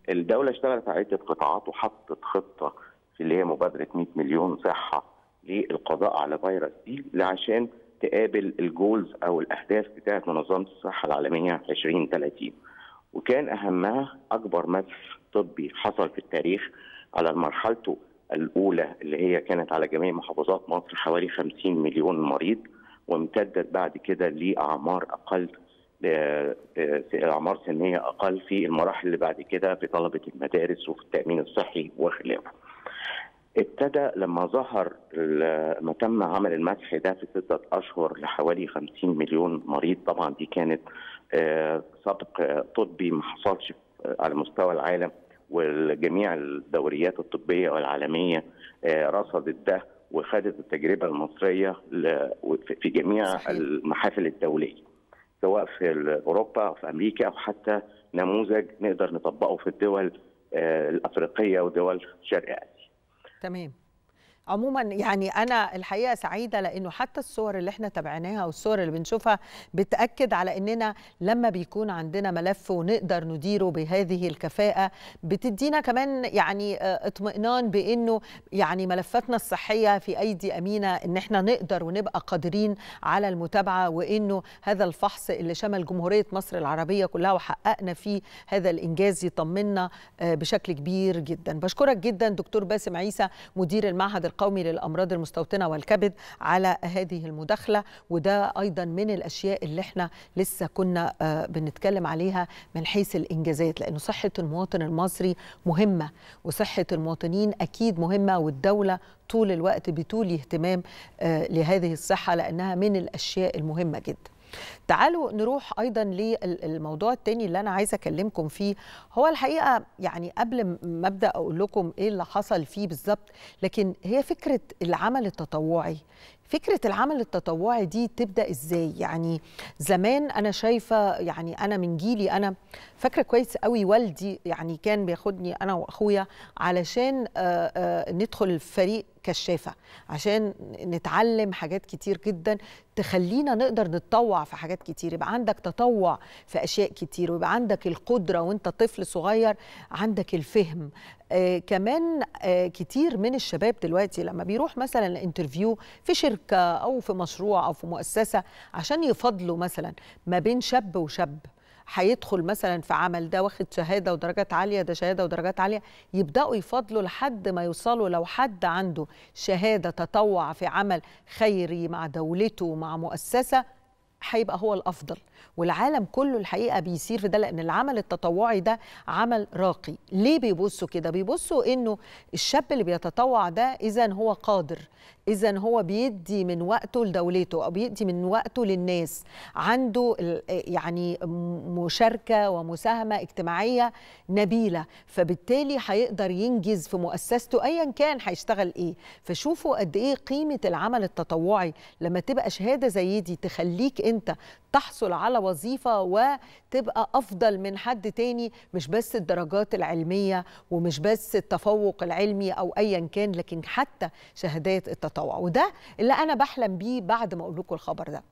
الدوله اشتغلت على عده قطاعات وحطت خطه في اللي هي مبادره 100 مليون صحه للقضاء على فيروس دي عشان تقابل الجولز او الاهداف بتاعه منظمه الصحه العالميه 2030 وكان اهمها اكبر مسح طبي حصل في التاريخ على مرحلته الاولى اللي هي كانت على جميع محافظات مصر حوالي 50 مليون مريض وامتدت بعد كده لاعمار اقل آه، آه، اعمار سنيه اقل في المراحل اللي بعد كده في طلبه المدارس وفي التامين الصحي وخلافه. ابتدى لما ظهر لما تم عمل المسح ده في ستة أشهر لحوالي 50 مليون مريض طبعا دي كانت آه، سبق آه، طبي ما حصلش آه، على مستوى العالم وجميع الدوريات الطبية والعالمية رصدت ده وخدت التجربة المصرية في جميع المحافل الدولية سواء في أوروبا أو في أمريكا أو حتى نموذج نقدر نطبقه في الدول الأفريقية ودول شرق آسيا Também. عموما يعني انا الحقيقه سعيده لانه حتى الصور اللي احنا تابعناها والصور اللي بنشوفها بتاكد على اننا لما بيكون عندنا ملف ونقدر نديره بهذه الكفاءه بتدينا كمان يعني آه، اطمئنان بانه يعني ملفاتنا الصحيه في ايدي امينه ان احنا نقدر ونبقى قادرين على المتابعه وانه هذا الفحص اللي شمل جمهوريه مصر العربيه كلها وحققنا فيه هذا الانجاز يطمنا آه، بشكل كبير جدا بشكرك جدا دكتور باسم عيسى مدير المعهد القومي للامراض المستوطنه والكبد على هذه المداخله وده ايضا من الاشياء اللي احنا لسه كنا آه، بنتكلم عليها من حيث الانجازات لانه صحه المواطن المصري مهمه وصحه المواطنين اكيد مهمه والدوله طول الوقت بتولي اهتمام آه، لهذه الصحه لانها من الاشياء المهمه جدا تعالوا نروح ايضا للموضوع التاني اللي انا عايزه اكلمكم فيه هو الحقيقه يعني قبل ما ابدا اقول لكم ايه اللي حصل فيه بالظبط لكن هي فكره العمل التطوعي فكرة العمل التطوعي دي تبدأ إزاي؟ يعني زمان أنا شايفة يعني أنا من جيلي أنا فاكرة كويس قوي والدي يعني كان بياخدني أنا وأخويا علشان آه، آه، ندخل فريق كشافة عشان نتعلم حاجات كتير جدا تخلينا نقدر نتطوع في حاجات كتير يبقى عندك تطوع في أشياء كتير ويبقى عندك القدرة وانت طفل صغير عندك الفهم آه، كمان آه، كتير من الشباب دلوقتي لما بيروح مثلا انترفيو في شركه او في مشروع او في مؤسسه عشان يفضلوا مثلا ما بين شاب وشاب هيدخل مثلا في عمل ده واخد شهاده ودرجات عاليه ده شهاده ودرجات عاليه يبداوا يفضلوا لحد ما يوصلوا لو حد عنده شهاده تطوع في عمل خيري مع دولته مع مؤسسه هيبقى هو الافضل والعالم كله الحقيقه بيسير في ده لان العمل التطوعي ده عمل راقي ليه بيبصوا كده بيبصوا انه الشاب اللي بيتطوع ده اذا هو قادر اذا هو بيدي من وقته لدولته او بيدي من وقته للناس عنده يعني مشاركه ومساهمه اجتماعيه نبيله فبالتالي هيقدر ينجز في مؤسسته ايا كان هيشتغل ايه فشوفوا قد ايه قيمه العمل التطوعي لما تبقى شهاده زي دي تخليك انت تحصل على وظيفه وتبقى افضل من حد تاني مش بس الدرجات العلميه ومش بس التفوق العلمي او ايا كان لكن حتى شهادات التطوع التطوع وده اللي انا بحلم بيه بعد ما اقول لكم الخبر ده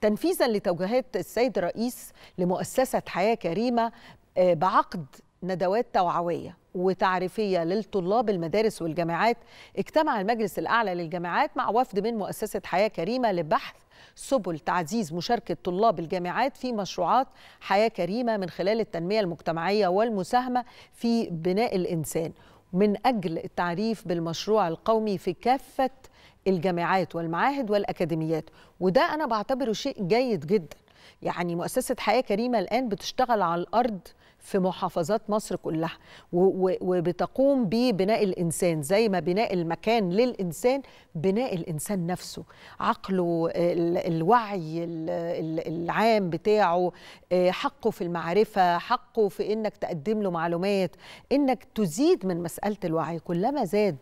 تنفيذا لتوجيهات السيد الرئيس لمؤسسه حياه كريمه آه، بعقد ندوات توعويه وتعريفيه للطلاب المدارس والجامعات اجتمع المجلس الاعلى للجامعات مع وفد من مؤسسه حياه كريمه لبحث سبل تعزيز مشاركة طلاب الجامعات في مشروعات حياة كريمة من خلال التنمية المجتمعية والمساهمة في بناء الإنسان من أجل التعريف بالمشروع القومي في كافة الجامعات والمعاهد والاكاديميات وده انا بعتبره شيء جيد جدا يعني مؤسسه حياه كريمه الان بتشتغل على الارض في محافظات مصر كلها وبتقوم ببناء الانسان زي ما بناء المكان للانسان بناء الانسان نفسه عقله الوعي العام بتاعه آه، حقه في المعرفه حقه في انك تقدم له معلومات انك تزيد من مساله الوعي كلما زاد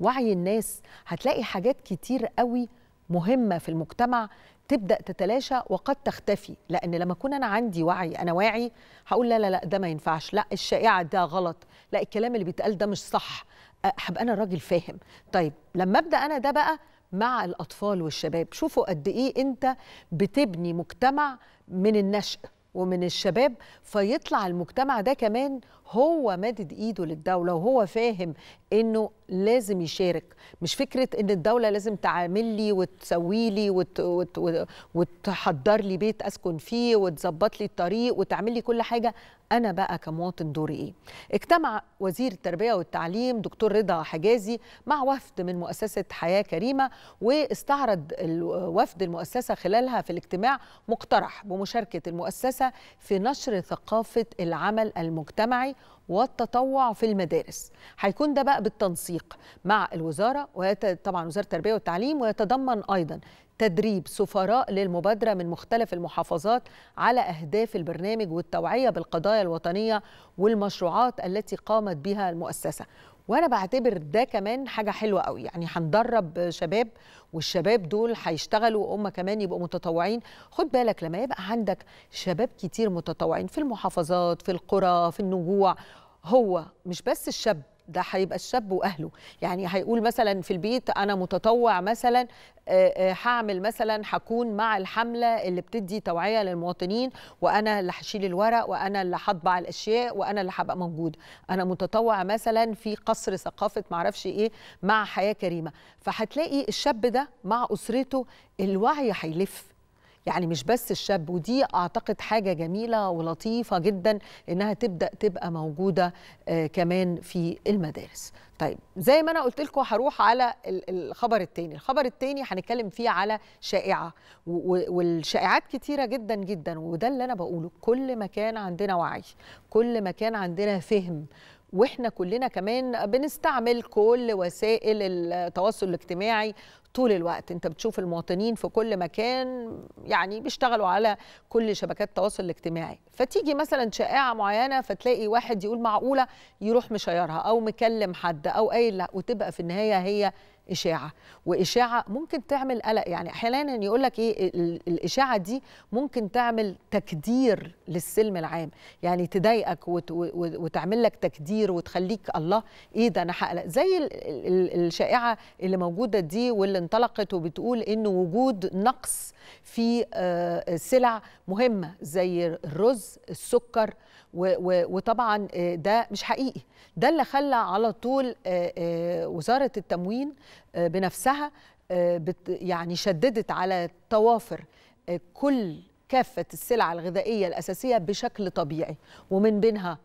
وعي الناس هتلاقي حاجات كتير قوي مهمه في المجتمع تبدا تتلاشى وقد تختفي لان لما اكون انا عندي وعي انا واعي هقول لا لا لا ده ما ينفعش لا الشائعه ده غلط لا الكلام اللي بيتقال ده مش صح هبقى انا راجل فاهم طيب لما ابدا انا ده بقى مع الاطفال والشباب شوفوا قد ايه انت بتبني مجتمع من النشأ ومن الشباب فيطلع المجتمع ده كمان هو مادد ايده للدوله وهو فاهم انه لازم يشارك مش فكره ان الدوله لازم تعامل لي وتسوي لي وت... وت... وتحضر لي بيت اسكن فيه وتظبط لي الطريق وتعمل لي كل حاجه انا بقى كمواطن دوري ايه اجتمع وزير التربيه والتعليم دكتور رضا حجازي مع وفد من مؤسسه حياه كريمه واستعرض وفد المؤسسه خلالها في الاجتماع مقترح بمشاركه المؤسسه في نشر ثقافه العمل المجتمعي والتطوع في المدارس هيكون ده بقى بالتنسيق مع الوزارة ويت... طبعا وزارة التربية والتعليم ويتضمن أيضا تدريب سفراء للمبادرة من مختلف المحافظات على أهداف البرنامج والتوعية بالقضايا الوطنية والمشروعات التي قامت بها المؤسسة وانا بعتبر ده كمان حاجه حلوه قوي يعني هندرب شباب والشباب دول هيشتغلوا وهم كمان يبقوا متطوعين خد بالك لما يبقى عندك شباب كتير متطوعين في المحافظات في القرى في النجوع هو مش بس الشاب ده هيبقى الشاب واهله يعني هيقول مثلا في البيت انا متطوع مثلا هعمل مثلا هكون مع الحمله اللي بتدي توعيه للمواطنين وانا اللي هشيل الورق وانا اللي هطبع الاشياء وانا اللي هبقى موجود انا متطوع مثلا في قصر ثقافه معرفش ايه مع حياه كريمه فهتلاقي الشاب ده مع اسرته الوعي هيلف يعني مش بس الشاب ودي اعتقد حاجه جميله ولطيفه جدا انها تبدا تبقى موجوده آه، كمان في المدارس طيب زي ما انا قلت لكم هروح على الخبر الثاني الخبر الثاني هنتكلم فيه على شائعه والشائعات كتيره جدا جدا وده اللي انا بقوله كل ما كان عندنا وعي كل ما كان عندنا فهم واحنا كلنا كمان بنستعمل كل وسائل التواصل الاجتماعي طول الوقت انت بتشوف المواطنين في كل مكان يعني بيشتغلوا على كل شبكات التواصل الاجتماعي فتيجي مثلا شائعه معينه فتلاقي واحد يقول معقوله يروح مشيرها او مكلم حد او قايل لا وتبقى في النهايه هي اشاعه واشاعه ممكن تعمل قلق يعني احيانا يقول لك ايه الاشاعه دي ممكن تعمل تكدير للسلم العام يعني تضايقك وتعمل لك تكدير وتخليك الله ايه ده انا هقلق زي الشائعه اللي موجوده دي واللي انطلقت وبتقول ان وجود نقص في آه، سلع مهمه زي الرز السكر وطبعا آه، ده مش حقيقي ده اللي خلى على طول آه، آه، وزاره التموين بنفسها يعني شددت على توافر كل كافه السلع الغذائيه الاساسيه بشكل طبيعي ومن بينها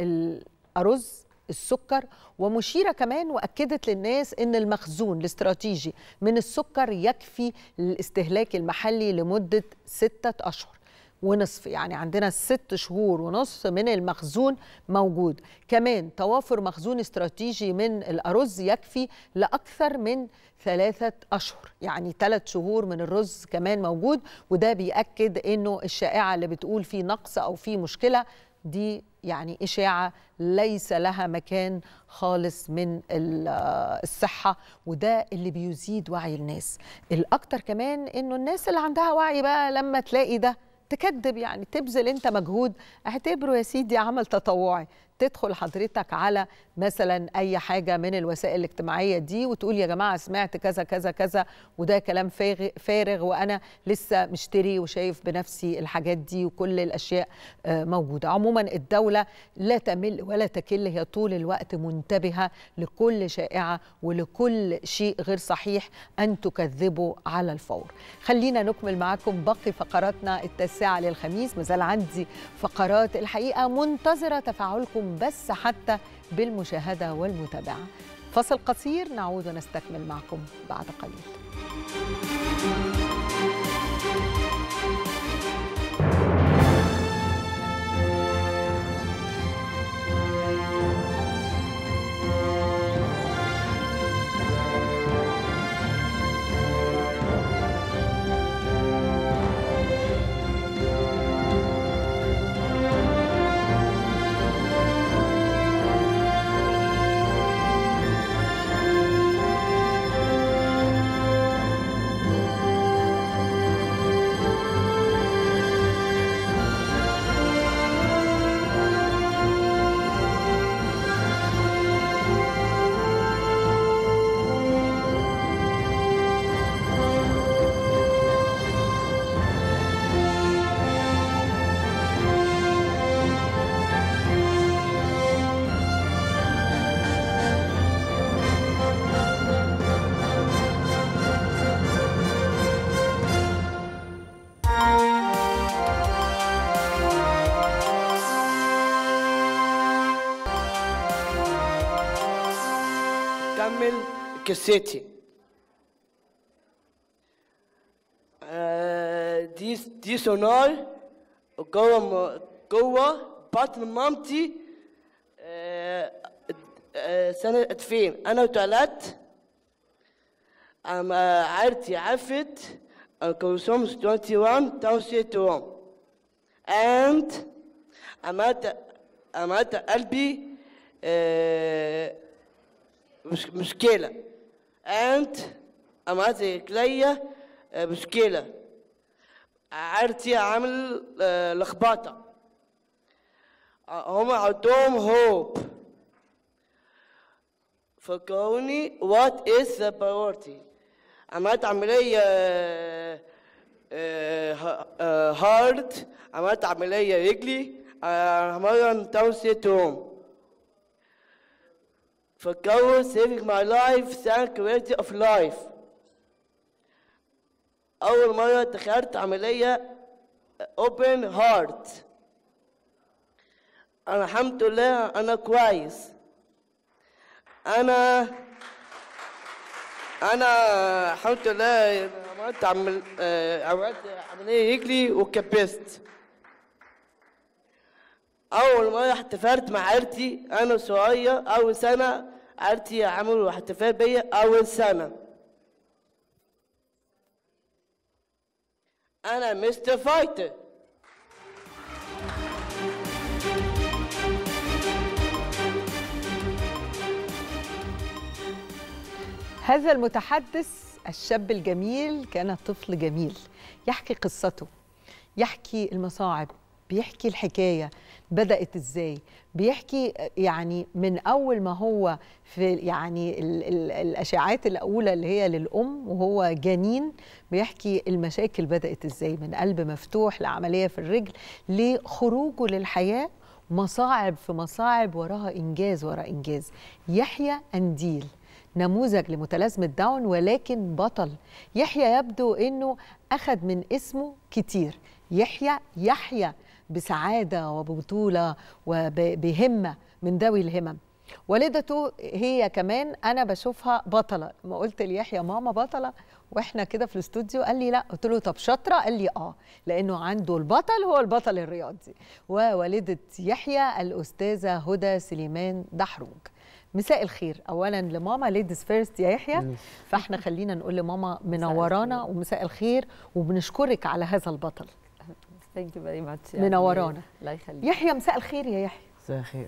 الارز السكر ومشيره كمان واكدت للناس ان المخزون الاستراتيجي من السكر يكفي للاستهلاك المحلي لمده سته اشهر ونصف يعني عندنا ست شهور ونصف من المخزون موجود كمان توافر مخزون استراتيجي من الأرز يكفي لأكثر من ثلاثة أشهر يعني ثلاث شهور من الرز كمان موجود وده بيأكد أنه الشائعة اللي بتقول في نقص أو في مشكلة دي يعني إشاعة ليس لها مكان خالص من الصحة وده اللي بيزيد وعي الناس الأكتر كمان أنه الناس اللي عندها وعي بقى لما تلاقي ده تكذب يعني تبذل انت مجهود اعتبره يا سيدي عمل تطوعي تدخل حضرتك على مثلا اي حاجه من الوسائل الاجتماعيه دي وتقول يا جماعه سمعت كذا كذا كذا وده كلام فارغ وانا لسه مشتري وشايف بنفسي الحاجات دي وكل الاشياء آه، موجوده عموما الدوله لا تمل ولا تكل هي طول الوقت منتبهه لكل شائعه ولكل شيء غير صحيح ان تكذبه على الفور خلينا نكمل معاكم باقي فقراتنا التاسعه للخميس مازال عندي فقرات الحقيقه منتظره تفاعلكم يكون بس حتى بالمشاهدة والمتابعة فصل قصير نعود ونستكمل معكم بعد قليل كسيتي دي ديس سونار قوة قوة باتن مامتي سنة ألفين أنا اتولدت أما عرتي عفت كوسوم 21 تاو سي 2 and أمات أمات قلبي مشكلة أنت أماتي كلية بشكيلة آه، عرتي عامل آه، لخبطة هم عندهم hope فكوني what is the priority عملت عملية هارد عملت عملية رجلي عملت تاون سيتروم for God saving my life, thank worthy of life. أول مرة دخلت عملية open heart. أنا الحمد لله أنا كويس. أنا أنا الحمد لله عملت عمل آه، عملت عملية رجلي وكبست. اول مره احتفلت مع عيلتي انا صغير اول سنه عيلتي عملوا احتفال بيا اول سنه انا مستر فايتر هذا المتحدث الشاب الجميل كان طفل جميل يحكي قصته يحكي المصاعب بيحكي الحكايه بدات ازاي بيحكي يعني من اول ما هو في يعني الـ الـ الاشاعات الاولى اللي هي للام وهو جنين بيحكي المشاكل بدات ازاي من قلب مفتوح لعمليه في الرجل لخروجه للحياه مصاعب في مصاعب وراها انجاز ورا انجاز يحيى انديل نموذج لمتلازمة داون ولكن بطل يحيى يبدو أنه أخذ من اسمه كتير يحيى يحيى بسعادة وببطوله وبهمة من ذوي الهمم والدته هي كمان انا بشوفها بطله ما قلت ليحيى ماما بطله واحنا كده في الاستوديو قال لي لا قلت له طب شاطره قال لي اه لانه عنده البطل هو البطل الرياضي ووالده يحيى الاستاذه هدى سليمان دحروج مساء الخير اولا لماما ليديز فيرست يا يحيى فاحنا خلينا نقول لماما منورانا ومساء الخير وبنشكرك على هذا البطل ثانك يو فيري ماتش منورانا الله يخليك يحيى مساء الخير يا يحيى مساء الخير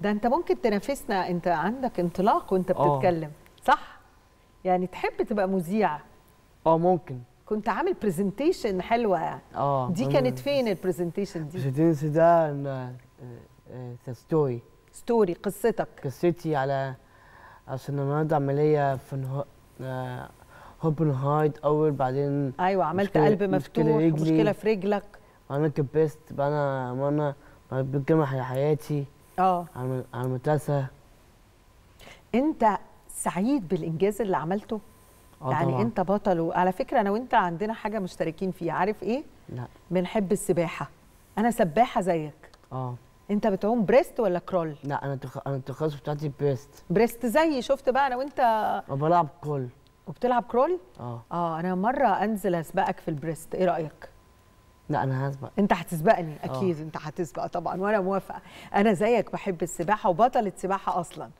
ده انت ممكن تنافسنا انت عندك انطلاق وانت آه. بتتكلم أوه. صح يعني تحب تبقى مذيع اه ممكن كنت عامل برزنتيشن حلوه يعني اه دي كانت فين البرزنتيشن دي برزنتيشن ده ستوري ستوري آه، آه، قصتك قصتي على عشان النهارده عمليه في هوبن هايد اول بعدين ايوه عملت قلب مفتوح مشكلة في رجلك انا كبست بيست بقى انا وانا بتجمع حياتي اه على المدرسه انت سعيد بالانجاز اللي عملته؟ أوه يعني طبعا. انت بطل وعلى فكره انا وانت عندنا حاجه مشتركين فيها عارف ايه؟ لا بنحب السباحه انا سباحه زيك اه انت بتعوم بريست ولا كرول؟ لا انا تخ... انا التخصص بتاعتي بريست بريست زيي شفت بقى انا وانت بلعب كرول وبتلعب كرول؟ اه اه انا مره انزل اسبقك في البريست ايه رايك؟ لا انا هسبق انت هتسبقني آه. اكيد أوه. انت هتسبق طبعا وانا موافقه انا زيك بحب السباحه وبطله سباحه اصلا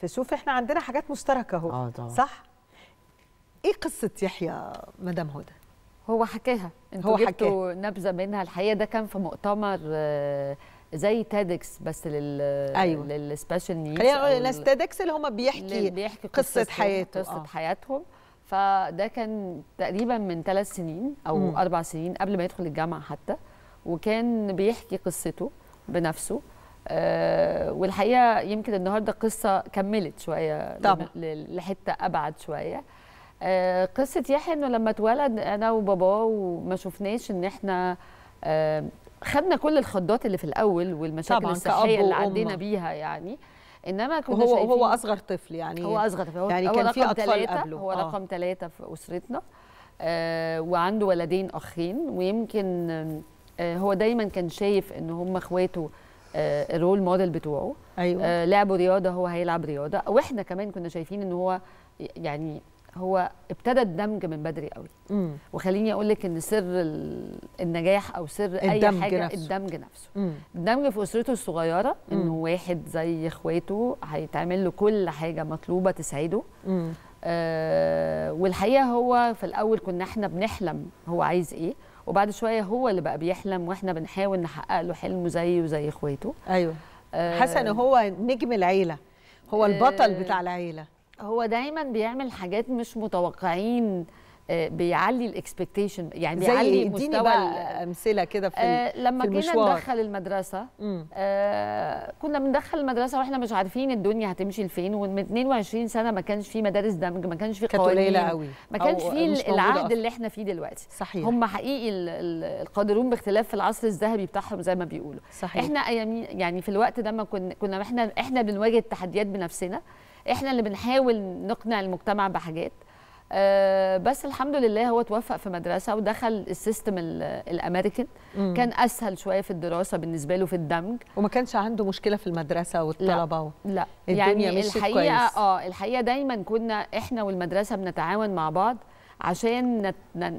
فشوف احنا عندنا حاجات مشتركه اهو آه، صح ايه قصه يحيى مدام هدى هو حكاها انتوا جبتوا جبتوا نبذه منها الحقيقه ده كان في مؤتمر آه، زي تيدكس بس لل أيوة. للسبيشال نيوز خلينا الناس تيدكس اللي هم بيحكي, بيحكي قصه, قصة حياته قصه آه. حياتهم فده كان تقريبا من ثلاث سنين او م. اربع سنين قبل ما يدخل الجامعه حتى وكان بيحكي قصته بنفسه أه والحقيقه يمكن النهارده القصه كملت شويه طبعا لحته ابعد شويه أه قصه يحيى انه لما اتولد انا وباباه وما شفناش ان احنا أه خدنا كل الخضات اللي في الاول والمشاكل الصحيه اللي عدينا بيها يعني انما كنا هو هو اصغر طفل يعني هو اصغر طفل هو يعني هو كان في اطفال قبله هو آه. رقم ثلاثة في اسرتنا آه وعنده ولدين اخين ويمكن آه هو دايما كان شايف ان هم اخواته آه الرول موديل بتوعه أيوة. آه لعبوا رياضه هو هيلعب رياضه واحنا كمان كنا شايفين ان هو يعني هو ابتدى الدمج من بدري قوي مم. وخليني اقول لك ان سر النجاح او سر اي حاجه نفسه. الدمج نفسه مم. الدمج في اسرته الصغيره انه واحد زي اخواته هيتعمل له كل حاجه مطلوبه تسعده مم. آه والحقيقه هو في الاول كنا احنا بنحلم هو عايز ايه وبعد شويه هو اللي بقى بيحلم واحنا بنحاول نحقق له حلمه زيه وزي اخواته ايوه آه حسن هو نجم العيله هو آه، البطل آه بتاع العيله هو دايما بيعمل حاجات مش متوقعين آه، بيعلي الاكسبكتيشن يعني بيعلي إيه؟ مستوى اديني بقى امثله كده في آه لما في المشوار. كنا ندخل المدرسه آه كنا بندخل المدرسه واحنا مش عارفين الدنيا هتمشي لفين ومن 22 سنه ما كانش في مدارس دمج ما كانش في قوانين قليله قوي ما كانش في العهد اللي احنا فيه دلوقتي صحيح هم حقيقي القادرون باختلاف في العصر الذهبي بتاعهم زي ما بيقولوا صحيح احنا يعني في الوقت ده ما كنا كنا احنا احنا بنواجه التحديات بنفسنا احنا اللي بنحاول نقنع المجتمع بحاجات أه بس الحمد لله هو توفق في مدرسه ودخل السيستم الامريكان كان اسهل شويه في الدراسه بالنسبه له في الدمج وما كانش عنده مشكله في المدرسه والطلبه لا, و... لا. الدنيا يعني الحقيقه كويس. اه الحقيقه دايما كنا احنا والمدرسه بنتعاون مع بعض عشان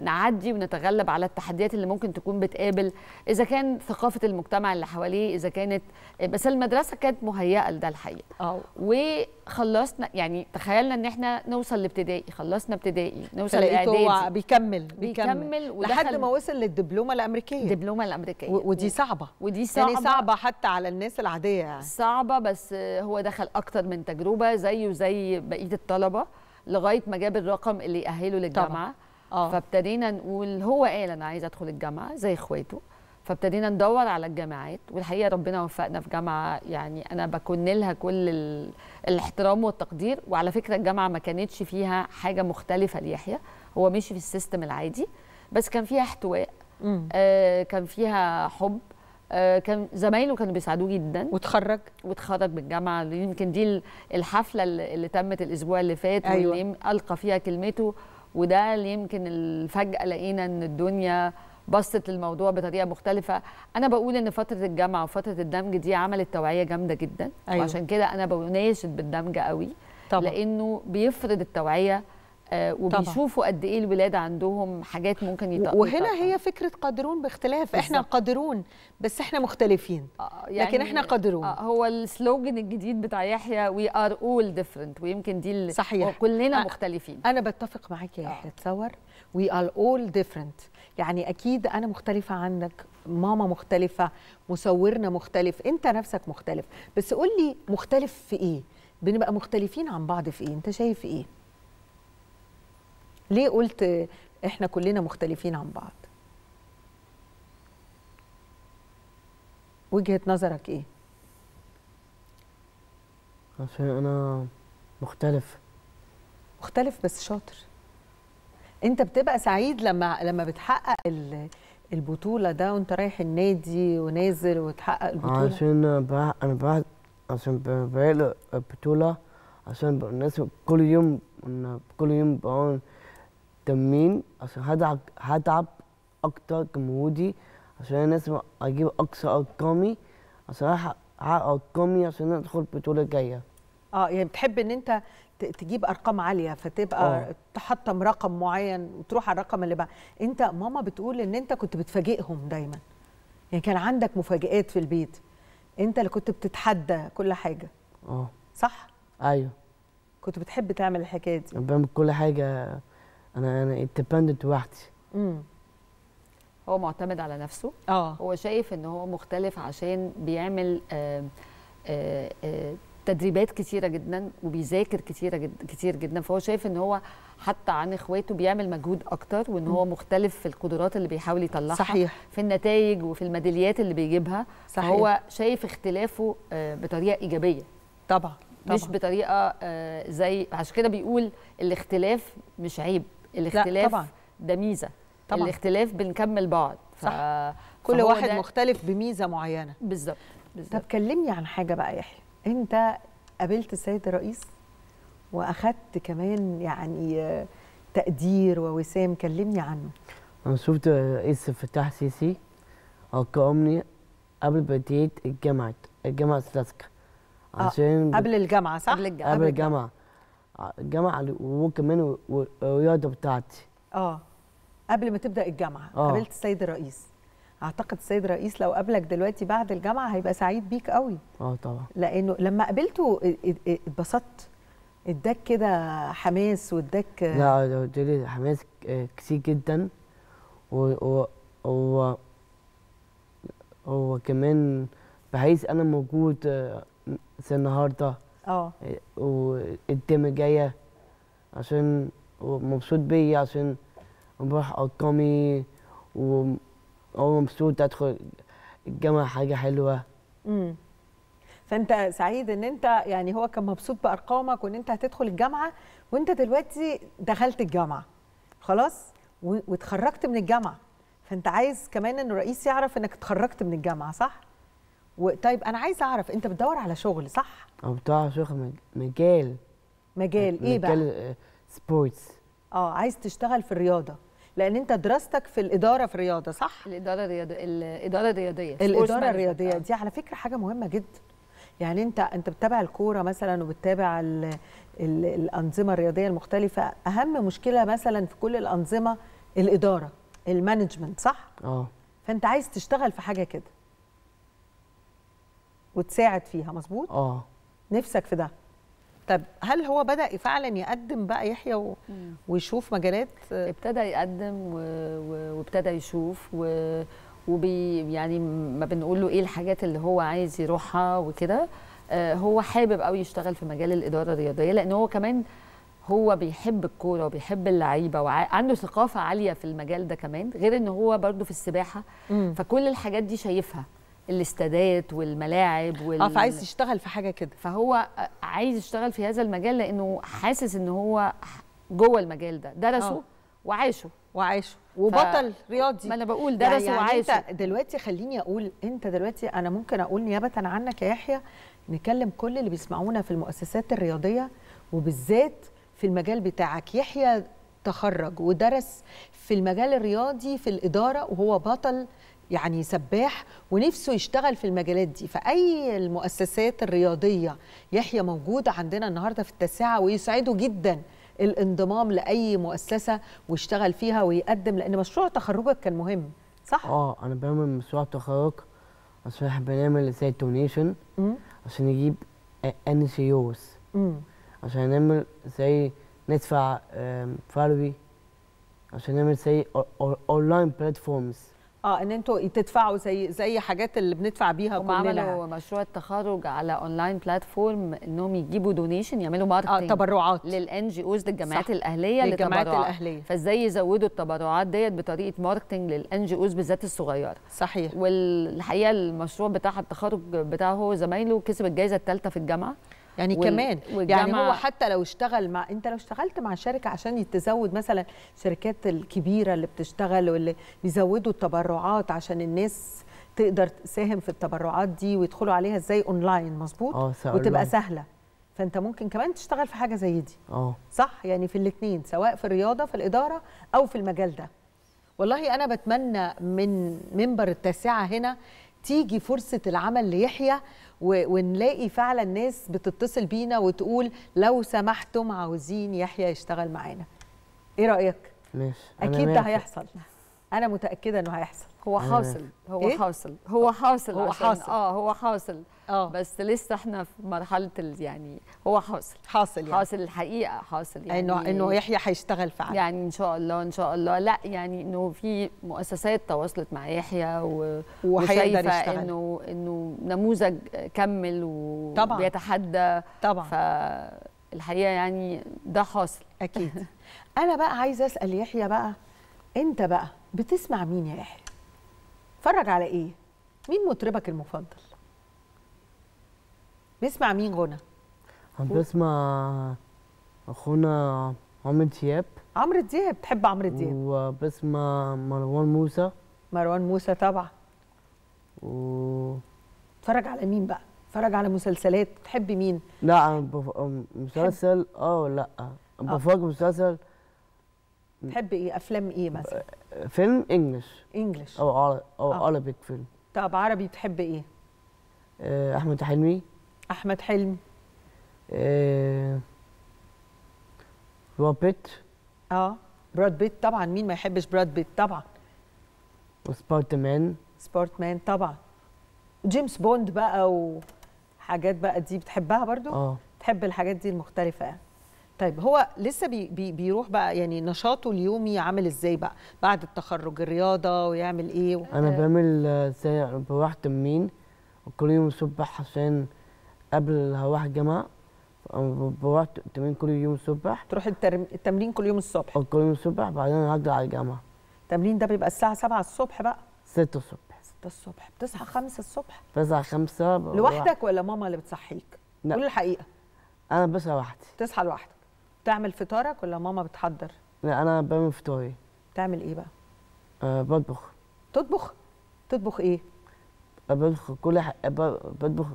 نعدي ونتغلب على التحديات اللي ممكن تكون بتقابل اذا كان ثقافه المجتمع اللي حواليه اذا كانت بس المدرسه كانت مهيئه لده الحقيقه أوه. وخلصنا يعني تخيلنا ان احنا نوصل لابتدائي خلصنا ابتدائي نوصل لاعدادي هو بيكمل بيكمل, بيكمل لحد ما وصل للدبلومه الامريكيه الدبلومه الامريكيه ودي صعبه ودي صعبه يعني صعبه حتى على الناس العاديه يعني صعبه بس هو دخل اكتر من تجربه زيه زي بقيه الطلبه لغايه ما جاب الرقم اللي يأهله للجامعه طبعا. آه. آه. فابتدينا نقول هو قال انا عايز ادخل الجامعه زي اخواته فابتدينا ندور على الجامعات والحقيقه ربنا وفقنا في جامعه يعني انا بكن لها كل الاحترام والتقدير وعلى فكره الجامعه ما كانتش فيها حاجه مختلفه ليحيى هو مشي في السيستم العادي بس كان فيها احتواء آه كان فيها حب آه، كان زمايله كانوا بيساعدوه جدا وتخرج وتخرج من الجامعه يمكن دي الحفله اللي تمت الاسبوع اللي فات أيوة. واللي القى فيها كلمته وده اللي يمكن فجاه لقينا ان الدنيا بصت للموضوع بطريقه مختلفه انا بقول ان فتره الجامعه وفتره الدمج دي عملت توعيه جامده جدا أيوة. وعشان كده انا بناشد بالدمج قوي طبعا. لانه بيفرض التوعيه آه، وبيشوفوا قد ايه الولاد عندهم حاجات ممكن يتقبلوا وهنا يتقل. هي فكره قادرون باختلاف بالزبط. احنا قادرون بس احنا مختلفين آه, آه، يعني لكن احنا قادرون آه هو السلوجن الجديد بتاع يحيى وي ار اول ديفرنت ويمكن دي صحيح كلنا آه مختلفين انا بتفق معاك يا يحيى آه. تصور وي ار اول ديفرنت يعني اكيد انا مختلفه عنك ماما مختلفه مصورنا مختلف انت نفسك مختلف بس قول لي مختلف في ايه بنبقى مختلفين عن بعض في ايه انت شايف ايه ليه قلت احنا كلنا مختلفين عن بعض وجهه نظرك ايه عشان انا مختلف مختلف بس شاطر انت بتبقى سعيد لما لما بتحقق البطوله ده وانت رايح النادي ونازل وتحقق البطوله عشان بقى انا بعد عشان بقى البطوله عشان الناس كل يوم كل يوم بقى مهتمين عشان هتعب هتعب اكتر كمجهودي عشان الناس اجيب اقصى ارقامي عشان احقق ارقامي عشان ادخل البطوله الجايه اه يعني بتحب ان انت تجيب ارقام عاليه فتبقى آه. تحطم رقم معين وتروح على الرقم اللي بعد انت ماما بتقول ان انت كنت بتفاجئهم دايما يعني كان عندك مفاجآت في البيت انت اللي كنت بتتحدى كل حاجه اه صح ايوه كنت بتحب تعمل الحكايه دي بعمل كل حاجه انا انا اندبندنت وحدي هو معتمد على نفسه اه هو شايف ان هو مختلف عشان بيعمل آآ آآ آه، آآ آه، تدريبات كتيره جدا وبيذاكر كتيره جد كتير جدا فهو شايف ان هو حتى عن اخواته بيعمل مجهود اكتر وان هو مختلف في القدرات اللي بيحاول يطلعها صحيح في النتائج وفي الميداليات اللي بيجيبها صحيح هو شايف اختلافه آه، بطريقه ايجابيه طبعا, طبعا. مش بطريقه زي عشان كده بيقول الاختلاف مش عيب الاختلاف طبعا. ده ميزه طبعا. الاختلاف بنكمل بعض صح كل واحد مختلف بميزه معينه بالظبط طب كلمني عن حاجه بقى يحيى انت قابلت السيد الرئيس واخدت كمان يعني تقدير ووسام كلمني عنه انا شفت الرئيس فتح سيسي اقامني قبل بدايه الجامعه الجامعه السلاسكه آه، عشان قبل الجامعه صح قبل الجامعه قبل الجامعه الجامعه وكمان الرياضه بتاعتي اه قبل ما تبدا الجامعه أوه. قابلت السيد الرئيس اعتقد السيد الرئيس لو قابلك دلوقتي بعد الجامعه هيبقى سعيد بيك قوي اه طبعا لانه لما قابلته اتبسطت اداك كده حماس واداك لا لي حماس كتير جدا و هو هو كمان بحيث انا موجود آه، النهارده اه والترم جايه عشان مبسوط بيا عشان بروح ارقامي وهو مبسوط ادخل الجامعه حاجه حلوه امم فانت سعيد ان انت يعني هو كان مبسوط بارقامك وان انت هتدخل الجامعه وانت دلوقتي دخلت الجامعه خلاص واتخرجت من الجامعه فانت عايز كمان ان الرئيس يعرف انك اتخرجت من الجامعه صح طيب انا عايزه اعرف انت بتدور على شغل صح؟ اه بتدور على شغل مجال مجال ايه بقى؟ مجال سبورتس آه،, اه عايز تشتغل في الرياضه لان انت دراستك في الاداره في الرياضه صح؟ الاداره الرياضيه الاداره الرياضيه الاداره الرياضيه آه. دي على فكره حاجه مهمه جدا يعني انت انت بتتابع الكوره مثلا وبتتابع ال ال الانظمه الرياضيه المختلفه اهم مشكله مثلا في كل الانظمه الاداره المانجمنت صح؟ اه فانت عايز تشتغل في حاجه كده وتساعد فيها مظبوط اه نفسك في ده طب هل هو بدا فعلا يقدم بقى يحيى و... ويشوف مجالات ابتدى يقدم و... و... وابتدى يشوف و... وبي يعني ما بنقول له ايه الحاجات اللي هو عايز يروحها وكده آه هو حابب قوي يشتغل في مجال الاداره الرياضيه لان هو كمان هو بيحب الكوره وبيحب اللعيبه وعنده ثقافه عاليه في المجال ده كمان غير ان هو برده في السباحه مم. فكل الحاجات دي شايفها الاستادات والملاعب وال... اه فعايز يشتغل في حاجه كده فهو آه، عايز يشتغل في هذا المجال لانه حاسس ان هو جوه المجال ده درسه اه. وعاشه وعاشه وبطل ف... رياضي ما انا بقول درسه يعني وعاشه انت دلوقتي خليني اقول انت دلوقتي انا ممكن اقول نيابه عنك يا يحيى نكلم كل اللي بيسمعونا في المؤسسات الرياضيه وبالذات في المجال بتاعك يحيى تخرج ودرس في المجال الرياضي في الاداره وهو بطل يعني سباح ونفسه يشتغل في المجالات دي فأي المؤسسات الرياضية يحيى موجودة عندنا النهاردة في التاسعة ويسعده جدا الانضمام لأي مؤسسة ويشتغل فيها ويقدم لأن مشروع تخرجك كان مهم صح؟ اه أنا بعمل مشروع تخرج عشان احنا بنعمل زي تونيشن عشان نجيب ان سي اوز عشان نعمل زي ندفع فالوي عشان نعمل زي اونلاين بلاتفورمز اه ان انتوا تدفعوا زي زي حاجات اللي بندفع بيها هم كلنا عملوا مشروع التخرج على اونلاين بلاتفورم انهم يجيبوا دونيشن يعملوا ماركتنج اه تبرعات للان جي اوز للجمعيات الاهليه للجمعيات الاهليه فازاي يزودوا التبرعات ديت بطريقه ماركتنج للان جي اوز بالذات الصغيره صحيح والحقيقه المشروع بتاع التخرج بتاعه هو وزمايله كسب الجائزه الثالثه في الجامعه يعني وال... كمان والجامعة... يعني هو حتى لو اشتغل مع انت لو اشتغلت مع شركه عشان تزود مثلا الشركات الكبيره اللي بتشتغل واللي بيزودوا التبرعات عشان الناس تقدر تساهم في التبرعات دي ويدخلوا عليها ازاي اونلاين مظبوط آه، وتبقى سهله فانت ممكن كمان تشتغل في حاجه زي دي اه صح يعني في الاثنين سواء في الرياضه في الاداره او في المجال ده والله انا بتمنى من منبر التاسعه هنا تيجي فرصه العمل ليحيى ونلاقي فعلا ناس بتتصل بينا وتقول لو سمحتم عاوزين يحيى يشتغل معانا ايه رايك ماشي اكيد ده هيحصل انا متاكده انه هيحصل هو حاصل هو إيه؟ حاصل هو حاصل هو حاصل اه هو حاصل أوه. بس لسه احنا في مرحله يعني هو حاصل حاصل يعني. حاصل الحقيقه حاصل يعني انه انه يحيى هيشتغل فعلا يعني ان شاء الله ان شاء الله لا يعني انه في مؤسسات تواصلت مع يحيى وهيقدر يشتغل انه انه نموذج كمل وبيتحدى طبعا طبعا فالحقيقه يعني ده حاصل اكيد انا بقى عايزه اسال يحيى بقى انت بقى بتسمع مين يا يحيى؟ اتفرج على ايه؟ مين مطربك المفضل؟ بنسمع مين غنى؟ بسمع اخونا عمرو دياب عمرو دياب بتحب عمرو دياب وبسمع مروان موسى مروان موسى طبعا و اتفرج على مين بقى؟ اتفرج على مسلسلات بتحب مين؟ لا بف... مسلسل اه لا آه. بفرج مسلسل تحب ايه افلام ايه مثلا؟ فيلم انجلش انجلش او عربي او آه. عربي فيلم طب عربي تحب ايه؟ آه، احمد حلمي احمد حلمي ااا آه، براد بيت اه براد بيت طبعا مين ما يحبش براد بيت طبعا وسبارت مان سبارت مان طبعا جيمس بوند بقى وحاجات بقى دي بتحبها برضو اه بتحب الحاجات دي المختلفه يعني. طيب هو لسه بي بي بيروح بقى يعني نشاطه اليومي عامل ازاي بقى بعد التخرج الرياضه ويعمل ايه انا بعمل آه، زي بروح تمرين وكل يوم الصبح عشان قبل هروح الجامعه بروح تمرين كل يوم الصبح تروح التمرين كل يوم الصبح اه، كل يوم الصبح بعدين ارجع على الجامعه التمرين ده بيبقى الساعه 7 الصبح بقى 6 الصبح 6 الصبح بتصحى 5 الصبح بصحى 5 لوحدك ولا ماما اللي بتصحيك؟ لا قول الحقيقه انا بصحى لوحدي تصحى لوحدك بتعمل فطارك ولا ماما بتحضر؟ لا انا بعمل فطاري بتعمل ايه بقى؟ أه بطبخ تطبخ؟ تطبخ ايه؟ بطبخ كل ح... بطبخ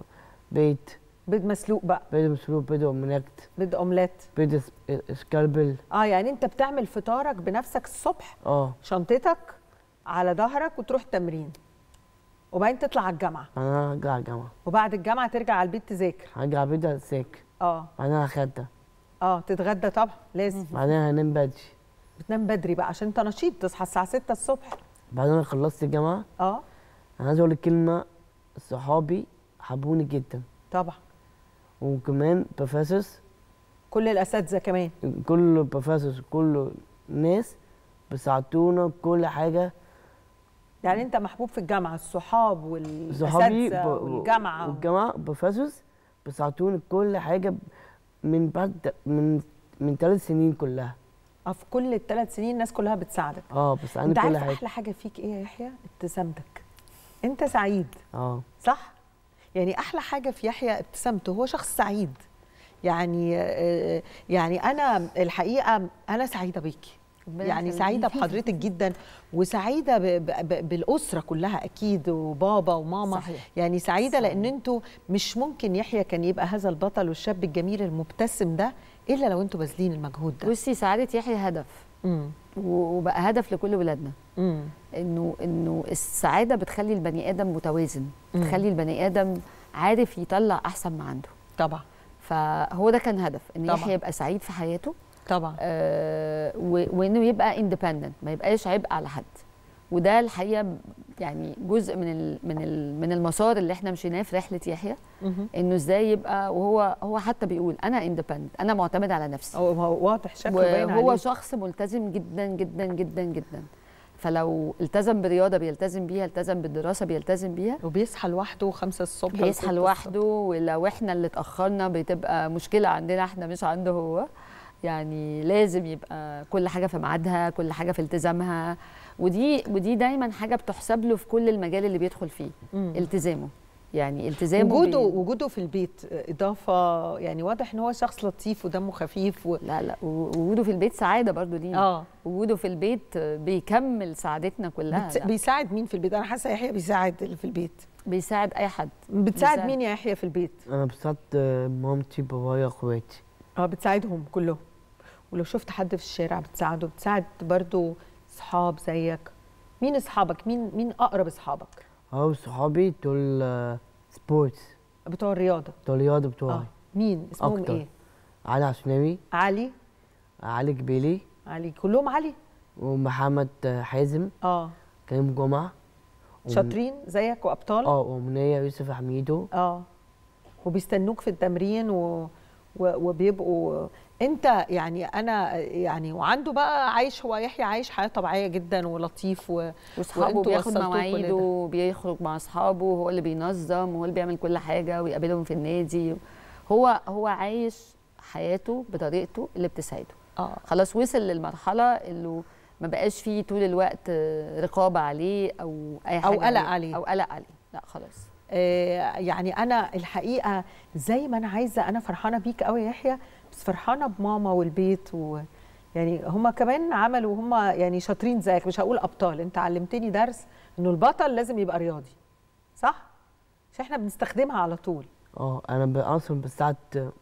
بيت بيض مسلوق بقى بيض مسلوق بيض اومليت بيض اومليت بيض اسكالبل اه يعني انت بتعمل فطارك بنفسك الصبح اه شنطتك على ظهرك وتروح تمرين وبعدين تطلع على الجامعه انا هرجع على الجامعه وبعد الجامعه ترجع على البيت تذاكر هرجع على البيت اذاكر اه بعدين هتغدى اه تتغدى طبعا لازم بعدين هنام بدري بتنام بدري بقى عشان انت نشيط تصحى الساعه 6 الصبح بعدين انا خلصت الجامعه اه انا عايز اقول لك كلمه صحابي حبوني جدا طبعا وكمان بروفيسورز كل الاساتذه كمان كل بفاسس كل ناس بيساعدونا كل حاجه يعني انت محبوب في الجامعه الصحاب والاساتذه والجامعه والجامعه بروفيسورز بيساعدونا كل حاجه من بعد من من ثلاث سنين كلها اه في كل الثلاث سنين الناس كلها بتساعدك اه بتساعدني كل حاجه انت عارف احلى حاجه فيك ايه يا يحيى ابتسامتك انت سعيد اه صح يعني احلى حاجه في يحيى ابتسامته هو شخص سعيد يعني آه، يعني انا الحقيقه انا سعيده بيكي يعني سعيده بحضرتك جدا وسعيده بـ بـ بالاسره كلها اكيد وبابا وماما صحيح. يعني سعيده صحيح. لان انتوا مش ممكن يحيى كان يبقى هذا البطل والشاب الجميل المبتسم ده الا لو انتوا باذلين المجهود ده بصي سعاده يحيى هدف وبقى هدف لكل ولادنا انه انه السعاده بتخلي البني ادم متوازن مم. بتخلي البني ادم عارف يطلع احسن ما عنده طبعا فهو ده كان هدف ان يحيى يبقى سعيد في حياته طبعا آه وانه يبقى اندبندنت ما يبقاش عبء على حد وده الحقيقه يعني جزء من من من المسار اللي احنا مشيناه في رحله يحيى انه ازاي يبقى وهو هو حتى بيقول انا اندبند انا معتمد على نفسي هو واضح شكله باين عليه هو شخص ملتزم جدا جدا جدا جدا فلو التزم برياضه بيلتزم بيها التزم بالدراسه بيلتزم بيها وبيصحى لوحده 5 الصبح بيصحى لوحده ولو احنا اللي اتاخرنا بتبقى مشكله عندنا احنا مش عنده هو يعني لازم يبقى كل حاجه في ميعادها كل حاجه في التزامها ودي ودي دايما حاجه بتحسب له في كل المجال اللي بيدخل فيه مم. التزامه يعني التزامه وجوده بي... وجوده في البيت اضافه يعني واضح ان هو شخص لطيف ودمه خفيف و... لا لا وجوده في البيت سعاده برضو دي اه وجوده في البيت بيكمل سعادتنا كلها بت... بيساعد مين في البيت انا حاسه يحيى بيساعد اللي في البيت بيساعد اي حد بتساعد بتساعد مين يا يحيى في البيت انا بساعد آه، مامتي بابايا اخواتي اه بتساعدهم كلهم ولو شفت حد في الشارع بتساعده بتساعد برضو صحاب زيك مين اصحابك مين مين اقرب اصحابك او صحابي بتوع سبورتس بتوع الرياضه بتوع الرياضه بتوعي آه. مين اسمهم أكتر. ايه علي عشناوي علي علي جبيلي علي كلهم علي ومحمد حازم اه كريم جمعه شاطرين زيك وابطال اه ومنيه يوسف حميدو اه وبيستنوك في التمرين و... و... وبيبقوا انت يعني انا يعني وعنده بقى عايش هو يحيى عايش حياه طبيعيه جدا ولطيف و... واصحابه بياخد مواعيده وبيخرج مع اصحابه هو اللي بينظم هو اللي بيعمل كل حاجه ويقابلهم في النادي هو هو عايش حياته بطريقته اللي بتسعده آه. خلاص وصل للمرحله انه ما بقاش فيه طول الوقت رقابه عليه او اي حاجه او قلق عليه. عليه او قلق عليه لا خلاص آه يعني انا الحقيقه زي ما انا عايزه انا فرحانه بيك قوي يا يحيى بس فرحانه بماما والبيت و يعني هما كمان عملوا هما يعني شاطرين زيك مش هقول ابطال انت علمتني درس انه البطل لازم يبقى رياضي صح مش احنا بنستخدمها على طول اه انا اصلا بساعد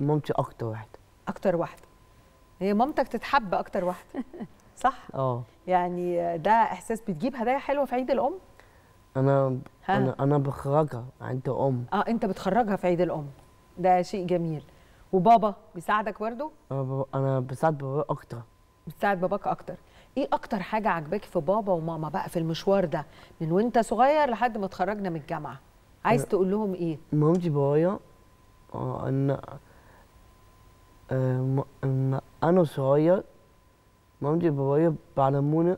مامتي اكتر واحده اكتر واحده هي مامتك تتحب اكتر واحده صح اه يعني ده احساس بتجيب هدايا حلوه في عيد الام انا ها. انا انا بخرجها عند ام اه انت بتخرجها في عيد الام ده شيء جميل وبابا بيساعدك برضه؟ آه، انا بساعد بابا اكتر بتساعد باباك اكتر ايه اكتر حاجه عجباك في بابا وماما بقى في المشوار ده من وانت صغير لحد ما اتخرجنا من الجامعه عايز آه. تقول لهم ايه مامتي بابايا آه، ان ان انا صغير مامتي بابايا بعلمونا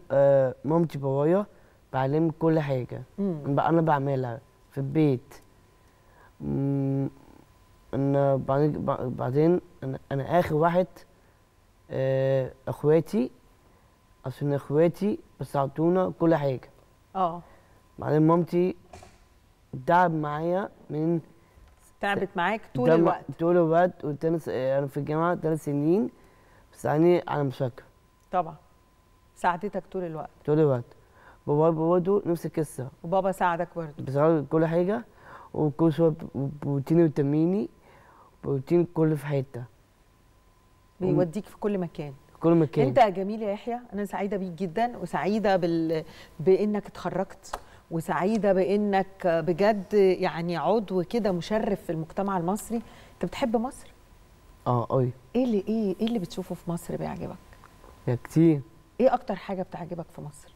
مامتي بابايا بعلم كل حاجه انا بعملها في البيت ان بعدين انا اخر واحد آه، اخواتي عشان اخواتي بساعدونا كل حاجه اه بعدين مامتي تعب معايا من تعبت معاك طول الوقت طول الوقت قلت انا في الجامعه ثلاث سنين بس يعني انا مش طبعا ساعدتك طول الوقت طول الوقت بابا برضه نفس القصه وبابا ساعدك برضه بيساعد كل حاجه وكل شويه بروتيني وتميني بروتين كل في حته بيوديك في كل مكان كل مكان انت جميل يا يحيى انا سعيده بيك جدا وسعيده بال... بانك اتخرجت وسعيده بانك بجد يعني عضو كده مشرف في المجتمع المصري انت بتحب مصر اه قوي ايه اللي ايه ايه اللي بتشوفه في مصر بيعجبك يا كتير ايه اكتر حاجه بتعجبك في مصر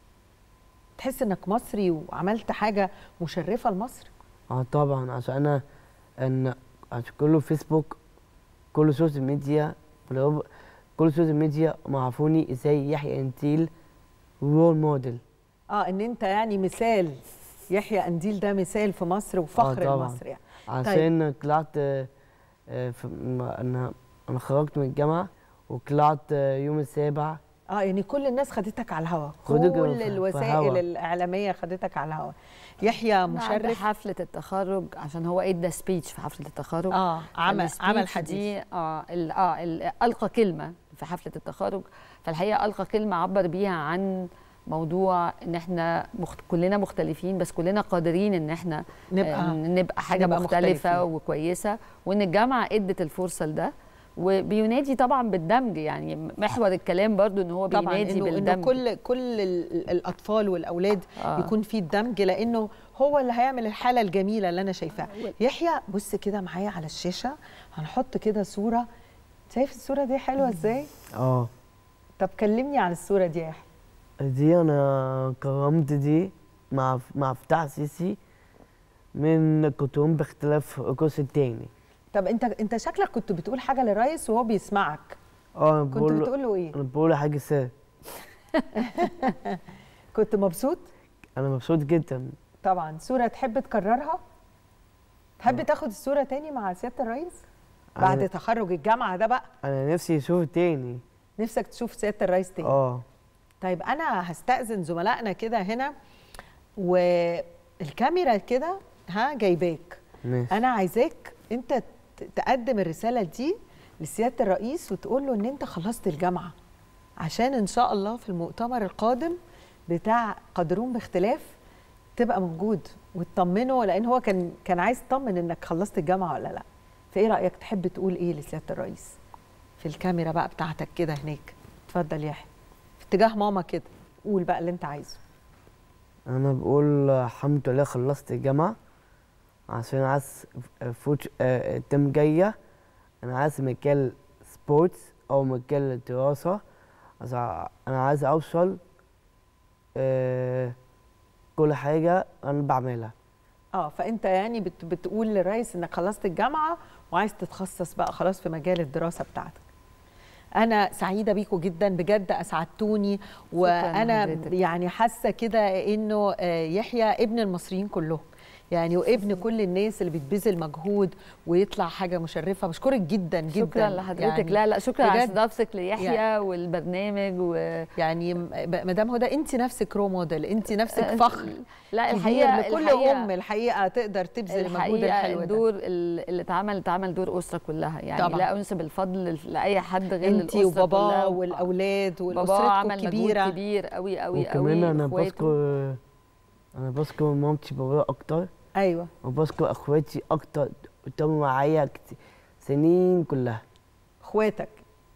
تحس انك مصري وعملت حاجه مشرفه لمصر اه طبعا عشان انا ان عشان كله فيسبوك كله سوشيال ميديا كل سوشيال ميديا معرفوني ازاي يحيى انتيل رول موديل اه ان انت يعني مثال يحيى انديل ده مثال في مصر وفخر آه مصر يعني عشان طيب. طلعت آه، آه، انا انا خرجت من الجامعه وطلعت آه، يوم السابع اه يعني كل الناس خدتك على الهوا كل الوسائل الاعلاميه خدتك على الهوا يحيى مشرف حفله التخرج عشان هو ادى سبيتش في حفله التخرج اه عمل عمل حديث اه اه القى كلمه في حفله التخرج فالحقيقه القى كلمه عبر بيها عن موضوع ان احنا مخت... كلنا مختلفين بس كلنا قادرين ان احنا آه، نبقى نبقى حاجه نبقى مختلفه مختلفه وكويسه وان الجامعه ادت الفرصه لده وبينادي طبعا بالدمج يعني محور الكلام برضو ان هو طبعا بينادي إنه بالدمج إنه كل كل الاطفال والاولاد آه. يكون في الدمج لانه هو اللي هيعمل الحاله الجميله اللي انا شايفاها يحيى بص كده معايا على الشاشه هنحط كده صوره شايف الصوره دي حلوه ازاي اه طب كلمني عن الصوره دي يا يحيى دي انا كرمت دي مع مع فتح سيسي من كتوم باختلاف القوس التاني طب انت انت شكلك كنت بتقول حاجه للريس وهو بيسمعك اه كنت بقول بتقول له ايه انا بقول حاجه سام كنت مبسوط انا مبسوط جدا طبعا صوره تحب تكررها تحب تاخد الصوره تاني مع سياده الرئيس بعد أنا... تخرج الجامعه ده بقى انا نفسي اشوفه تاني نفسك تشوف سياده الرئيس تاني اه طيب انا هستاذن زملائنا كده هنا والكاميرا كده ها جايباك انا عايزاك انت تقدم الرساله دي لسياده الرئيس وتقول له ان انت خلصت الجامعه عشان ان شاء الله في المؤتمر القادم بتاع قادرون باختلاف تبقى موجود وتطمنه لان هو كان كان عايز يطمن انك خلصت الجامعه ولا لا فايه رايك تحب تقول ايه لسياده الرئيس في الكاميرا بقى بتاعتك كده هناك اتفضل يحيى في اتجاه ماما كده قول بقى اللي انت عايزه انا بقول الحمد لله خلصت الجامعه عشان عايز فوت آه، تم جاية أنا عايز مجال سبورتس أو مجال الدراسة أنا عايز أوصل آه، كل حاجة أنا بعملها اه فانت يعني بت بتقول للريس انك خلصت الجامعه وعايز تتخصص بقى خلاص في مجال الدراسه بتاعتك انا سعيده بيكم جدا بجد اسعدتوني وانا يعني حاسه كده انه آه، يحيى ابن المصريين كلهم يعني وابن كل الناس اللي بتبذل مجهود ويطلع حاجه مشرفه بشكرك جدا جدا شكرا لحضرتك يعني لا لا شكرا على استضافتك ليحيى يعني والبرنامج و... يعني مدام هدى انت نفسك رو موديل انت نفسك أه، فخر لا الحقيقه لكل الحقيقة ام الحقيقه تقدر تبذل المجهود الحلو ده الدور اللي اتعمل اتعمل دور اسره كلها يعني طبعا. لا انسب الفضل لاي حد غير انت وبابا والاولاد والاسره عمل كبيره كبير قوي قوي قوي وكمان انا بذكر انا بذكر مامتي بابا اكتر ايوه وبشكر اخواتي اكتر قدام معايا سنين كلها اخواتك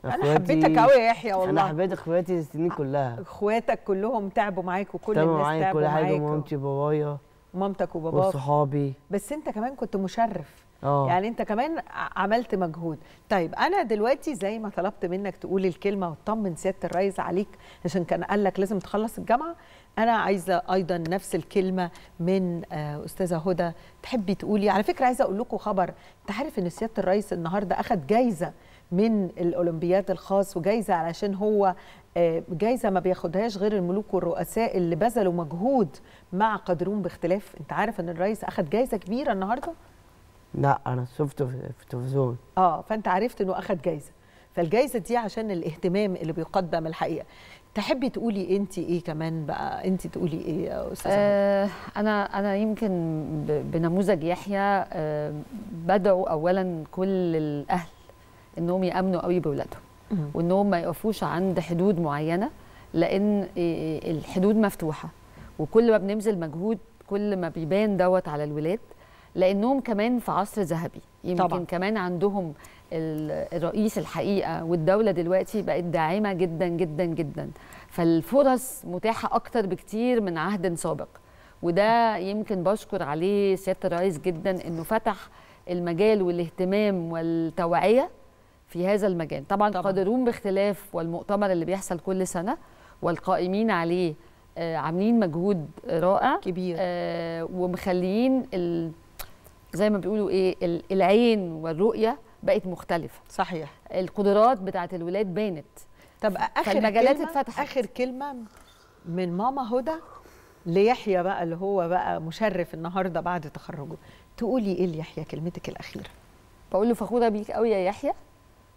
انا حبيتك قوي يا يحيى والله انا حبيت اخواتي السنين كلها اخواتك كلهم تعبوا معاك وكل الناس تعبوا معاك كل حاجه مامتي بابايا مامتك وباباك وصحابي بس انت كمان كنت مشرف أوه. يعني انت كمان عملت مجهود طيب انا دلوقتي زي ما طلبت منك تقول الكلمه وتطمن سياده الرئيس عليك عشان كان قال لك لازم تخلص الجامعه انا عايزه ايضا نفس الكلمه من آه، استاذه هدى تحبي تقولي على فكره عايزه اقول لكم خبر انت عارف ان سياده الرئيس النهارده اخذ جايزه من الاولمبياد الخاص وجايزه علشان هو آه، جايزه ما بياخدهاش غير الملوك والرؤساء اللي بذلوا مجهود مع قدرون باختلاف انت عارف ان الرئيس اخذ جايزه كبيره النهارده لا انا شفته في التلفزيون اه فانت عرفت انه اخذ جايزه فالجايزه دي عشان الاهتمام اللي بيقدم الحقيقه تحبي تقولي انت ايه كمان بقى انت تقولي ايه يا استاذه آه انا انا يمكن بنموذج يحيى آه بدعو اولا كل الاهل انهم يامنوا قوي باولادهم وانهم ما يقفوش عند حدود معينه لان الحدود مفتوحه وكل ما بنبذل مجهود كل ما بيبان دوت على الولاد لانهم كمان في عصر ذهبي يمكن طبعا. كمان عندهم الرئيس الحقيقه والدوله دلوقتي بقت داعمه جدا جدا جدا فالفرص متاحه اكتر بكتير من عهد سابق وده يمكن بشكر عليه سياده الرئيس جدا انه فتح المجال والاهتمام والتوعيه في هذا المجال طبعا, طبعا. قادرون باختلاف والمؤتمر اللي بيحصل كل سنه والقائمين عليه آه، عاملين مجهود رائع كبير آه، ومخليين زي ما بيقولوا ايه العين والرؤيه بقت مختلفه صحيح القدرات بتاعه الولاد بانت طب اخر المجالات اتفتحت اخر كلمه من ماما هدى ليحيى بقى اللي هو بقى مشرف النهارده بعد تخرجه تقولي ايه ليحيى كلمتك الاخيره بقول له فخوره بيك قوي يا يحيى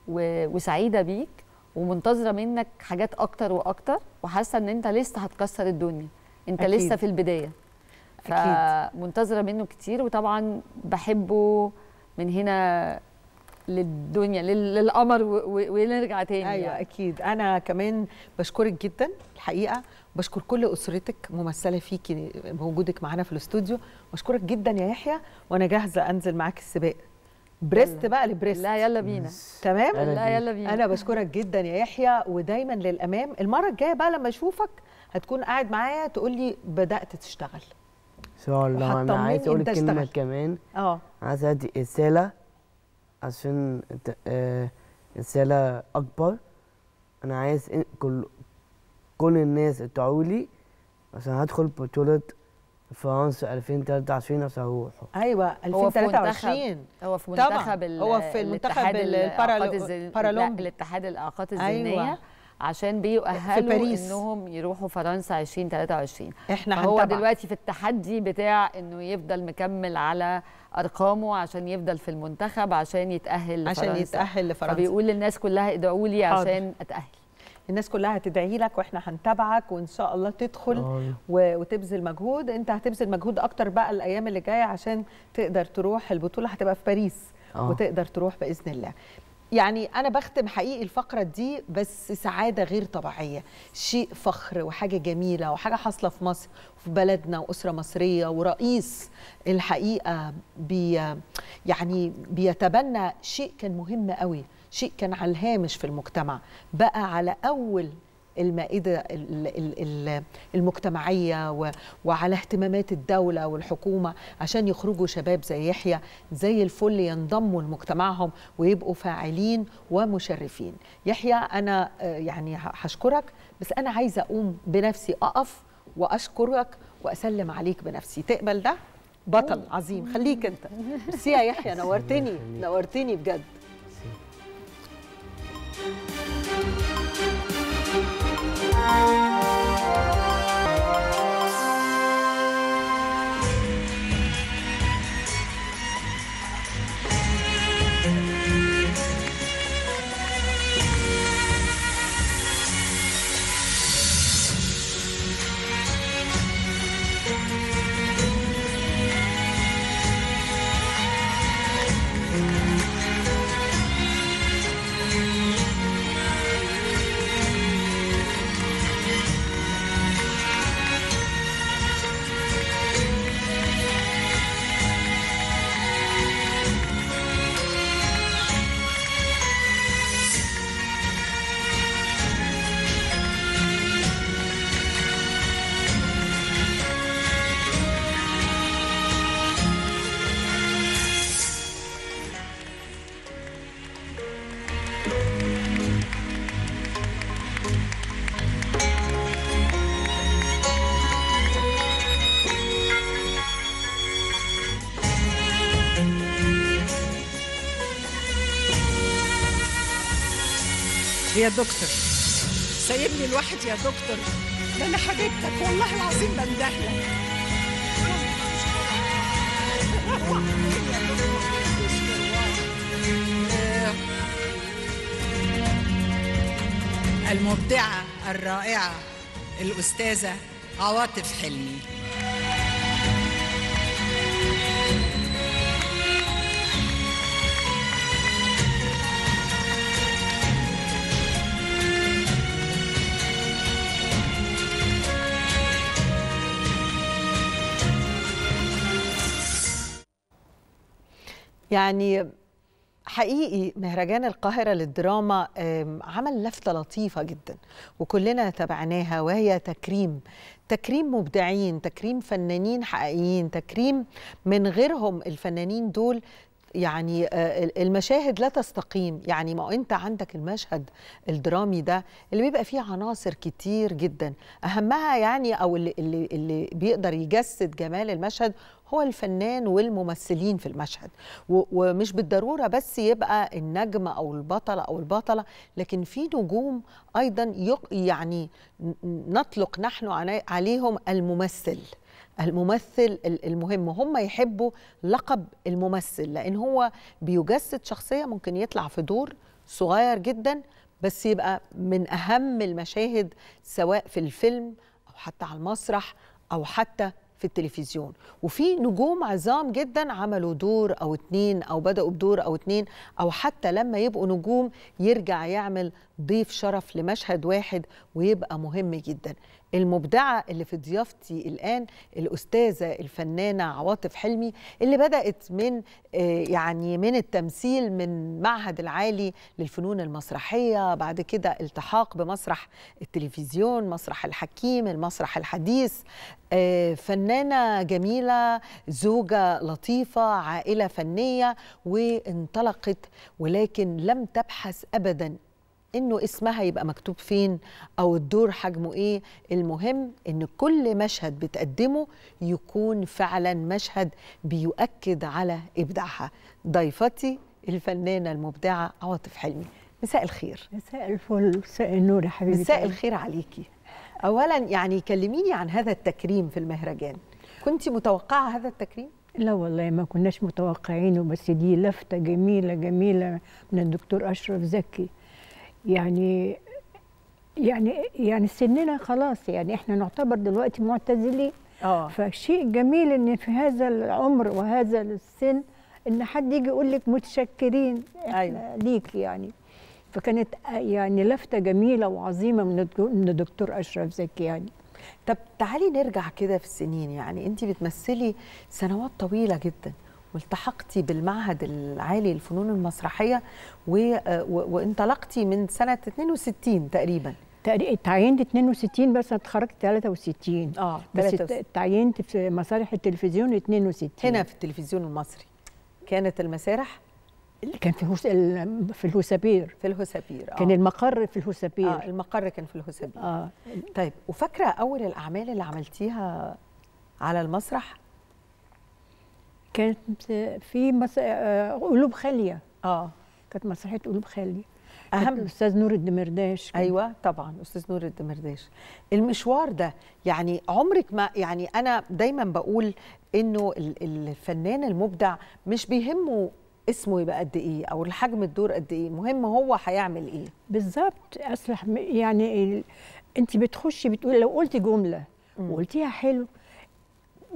و... وسعيده بيك ومنتظره منك حاجات اكتر واكتر وحاسه ان انت لسه هتكسر الدنيا انت أكيد. لسه في البدايه فمنتظره منه كتير وطبعا بحبه من هنا للدنيا للقمر ونرجع تاني ايوه يعني. اكيد انا كمان بشكرك جدا الحقيقه بشكر كل اسرتك ممثله فيكي بوجودك معانا في الاستوديو بشكرك جدا يا يحيى وانا جاهزه انزل معاك السباق بريست بقى لبريست لا يلا بينا تمام لا يلا بينا انا بشكرك جدا يا يحيى ودايما للامام المره الجايه بقى لما اشوفك هتكون قاعد معايا تقول لي بدات تشتغل شاء الله انا عايز اقول كلمه كمان اه عايز ادي رساله عشان آه، رساله اكبر انا عايز كل كل الناس ادعوا لي عشان هدخل بطوله فرنسا 2023 عشان اروح ايوه 2023 هو في منتخب هو في منتخب البارالمبي الاتحاد الاعاقات أيوة. الذهنيه أيوة. عشان بيؤهلوا انهم يروحوا فرنسا 2023 احنا هو دلوقتي في التحدي بتاع انه يفضل مكمل على ارقامه عشان يفضل في المنتخب عشان يتاهل لفرنسا عشان يتاهل لفرنسا فبيقول للناس كلها ادعوا لي عشان اتاهل الناس كلها هتدعي لك واحنا هنتابعك وان شاء الله تدخل آه. وتبذل مجهود انت هتبذل مجهود اكتر بقى الايام اللي جايه عشان تقدر تروح البطوله هتبقى في باريس أوه. وتقدر تروح باذن الله يعني أنا بختم حقيقي الفقرة دي بس سعادة غير طبيعية شيء فخر وحاجة جميلة وحاجة حاصلة في مصر وفي بلدنا وأسرة مصرية ورئيس الحقيقة بي يعني بيتبنى شيء كان مهم قوي شيء كان على الهامش في المجتمع بقى على أول المائده المجتمعيه وعلى اهتمامات الدوله والحكومه عشان يخرجوا شباب زي يحيى زي الفل ينضموا لمجتمعهم ويبقوا فاعلين ومشرفين يحيى انا آه، يعني هشكرك بس انا عايزه اقوم بنفسي اقف واشكرك واسلم عليك بنفسي تقبل ده بطل عظيم خليك انت ميرسي يا يحيى نورتني نورتني بجد Música يا دكتور سايبني الواحد يا دكتور ده انا حبيبتك والله العظيم بندهلك المبدعه الرائعه الاستاذه عواطف حلمي يعني حقيقي مهرجان القاهرة للدراما عمل لفتة لطيفة جدا وكلنا تابعناها وهي تكريم تكريم مبدعين تكريم فنانين حقيقيين تكريم من غيرهم الفنانين دول يعني آه، المشاهد لا تستقيم يعني ما انت عندك المشهد الدرامي ده اللي بيبقى فيه عناصر كتير جدا اهمها يعني او اللي, اللي, اللي بيقدر يجسد جمال المشهد هو الفنان والممثلين في المشهد ومش بالضروره بس يبقى النجم او البطله او البطله لكن في نجوم ايضا يعني نطلق نحن عليهم الممثل الممثل المهم هم يحبوا لقب الممثل لان هو بيجسد شخصيه ممكن يطلع في دور صغير جدا بس يبقى من اهم المشاهد سواء في الفيلم او حتى على المسرح او حتى في التلفزيون وفي نجوم عظام جدا عملوا دور او اتنين او بداوا بدور او اتنين او حتى لما يبقوا نجوم يرجع يعمل ضيف شرف لمشهد واحد ويبقى مهم جدا المبدعة اللي في ضيافتي الآن الأستاذة الفنانة عواطف حلمي اللي بدأت من آه، يعني من التمثيل من معهد العالي للفنون المسرحية بعد كده التحاق بمسرح التلفزيون مسرح الحكيم المسرح الحديث آه، فنانة جميلة زوجة لطيفة عائلة فنية وانطلقت ولكن لم تبحث أبدا انه اسمها يبقى مكتوب فين او الدور حجمه ايه المهم ان كل مشهد بتقدمه يكون فعلا مشهد بيؤكد على ابداعها ضيفتي الفنانه المبدعه عواطف حلمي مساء الخير مساء الفل مساء النور يا حبيبتي مساء طيب. الخير عليكي اولا يعني كلميني عن هذا التكريم في المهرجان كنت متوقعه هذا التكريم لا والله ما كناش متوقعينه بس دي لفته جميله جميله من الدكتور اشرف زكي يعني يعني يعني سننا خلاص يعني احنا نعتبر دلوقتي معتزلين اه فشيء جميل ان في هذا العمر وهذا السن ان حد يجي يقول لك متشكرين احنا أيوة. ليك يعني فكانت يعني لفته جميله وعظيمه من من الدكتور اشرف زكي يعني طب تعالي نرجع كده في السنين يعني انت بتمثلي سنوات طويله جدا والتحقتي بالمعهد العالي للفنون المسرحيه وانطلقتي من سنه 62 تقريبا تعينت 62 بس انا اتخرجت 63 اه بس تعينت في مسارح التلفزيون 62 هنا في التلفزيون المصري كانت المسارح اللي كان في في الهوسابير في الهوسابير آه. كان المقر في الهوسابير اه المقر كان في الهوسابير اه طيب وفاكره اول الاعمال اللي عملتيها على المسرح كانت في مس... آه، قلوب خاليه اه كانت مسرحيه قلوب خاليه اهم الاستاذ نور الدمرداش كان. ايوه طبعا استاذ نور الدمرداش المشوار ده يعني عمرك ما يعني انا دايما بقول انه الفنان المبدع مش بيهمه اسمه يبقى قد ايه او الحجم الدور قد ايه مهم هو هيعمل ايه بالظبط اصل يعني انت بتخشي بتقولي لو قلتي جمله وقلتيها حلو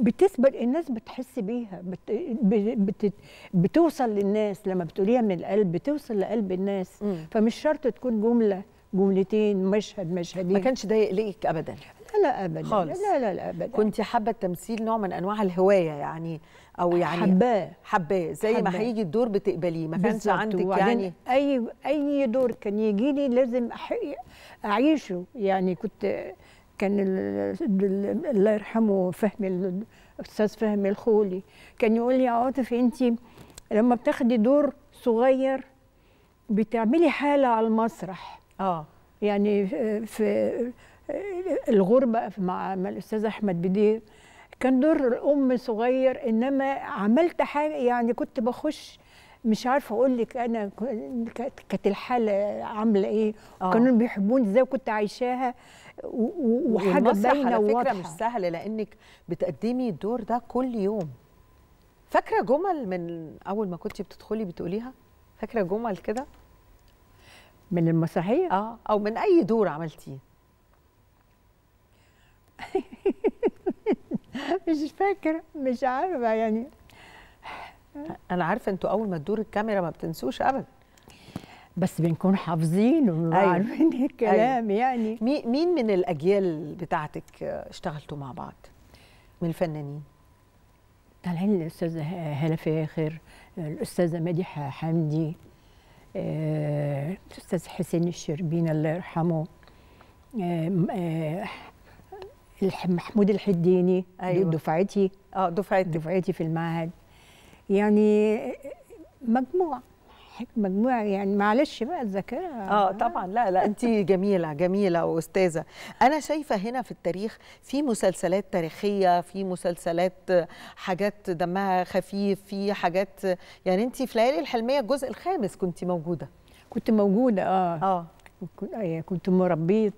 بتثبت الناس بتحس بيها بت... بت... بتوصل للناس لما بتقوليها من القلب بتوصل لقلب الناس مم. فمش شرط تكون جمله جملتين مشهد مشهدين ما كانش ده يقلقك ابدا لا لا ابدا خالص لا لا لا ابدا كنت حابه التمثيل نوع من انواع الهوايه يعني او يعني حباه حباه زي حبا. ما هيجي الدور بتقبليه ما كانش عندك يعني اي اي دور كان يجي لي لازم اعيشه يعني كنت كان الله يرحمه فهمي الاستاذ فهمي الخولي كان يقول لي يا عاطف انت لما بتاخدي دور صغير بتعملي حاله على المسرح اه يعني في الغربه مع الاستاذ احمد بدير كان دور الام صغير انما عملت حاجه يعني كنت بخش مش عارفه اقول لك انا كانت الحاله عامله ايه آه. وكانوا بيحبوني ازاي وكنت عايشاها وحاجه باينه على فكره مش سهل لانك بتقدمي الدور ده كل يوم فاكره جمل من اول ما كنت بتدخلي بتقوليها فاكره جمل كده من المسرحيه اه او من اي دور عملتيه مش فاكره مش عارفه يعني انا عارفه انتوا اول ما تدور الكاميرا ما بتنسوش ابدا بس بنكون حافظين أيوه. وعارفين أيوة. الكلام أيوة. يعني مين من الاجيال بتاعتك اشتغلتوا مع بعض من الفنانين طالعين الاستاذه هاله فاخر الاستاذه مديحه حمدي آه، الاستاذ حسين الشربين الله يرحمه آه، آه، محمود الحديني أيوة. دفعتي اه دفعتي دفعتي في المعهد يعني مجموعه مجموعه يعني معلش بقى الذاكره آه،, اه طبعا لا لا انت جميله جميله واستاذه انا شايفه هنا في التاريخ في مسلسلات تاريخيه في مسلسلات حاجات دمها خفيف في حاجات يعني انت في ليالي الحلميه الجزء الخامس كنت موجوده كنت موجوده اه اه كنت آه، مربيه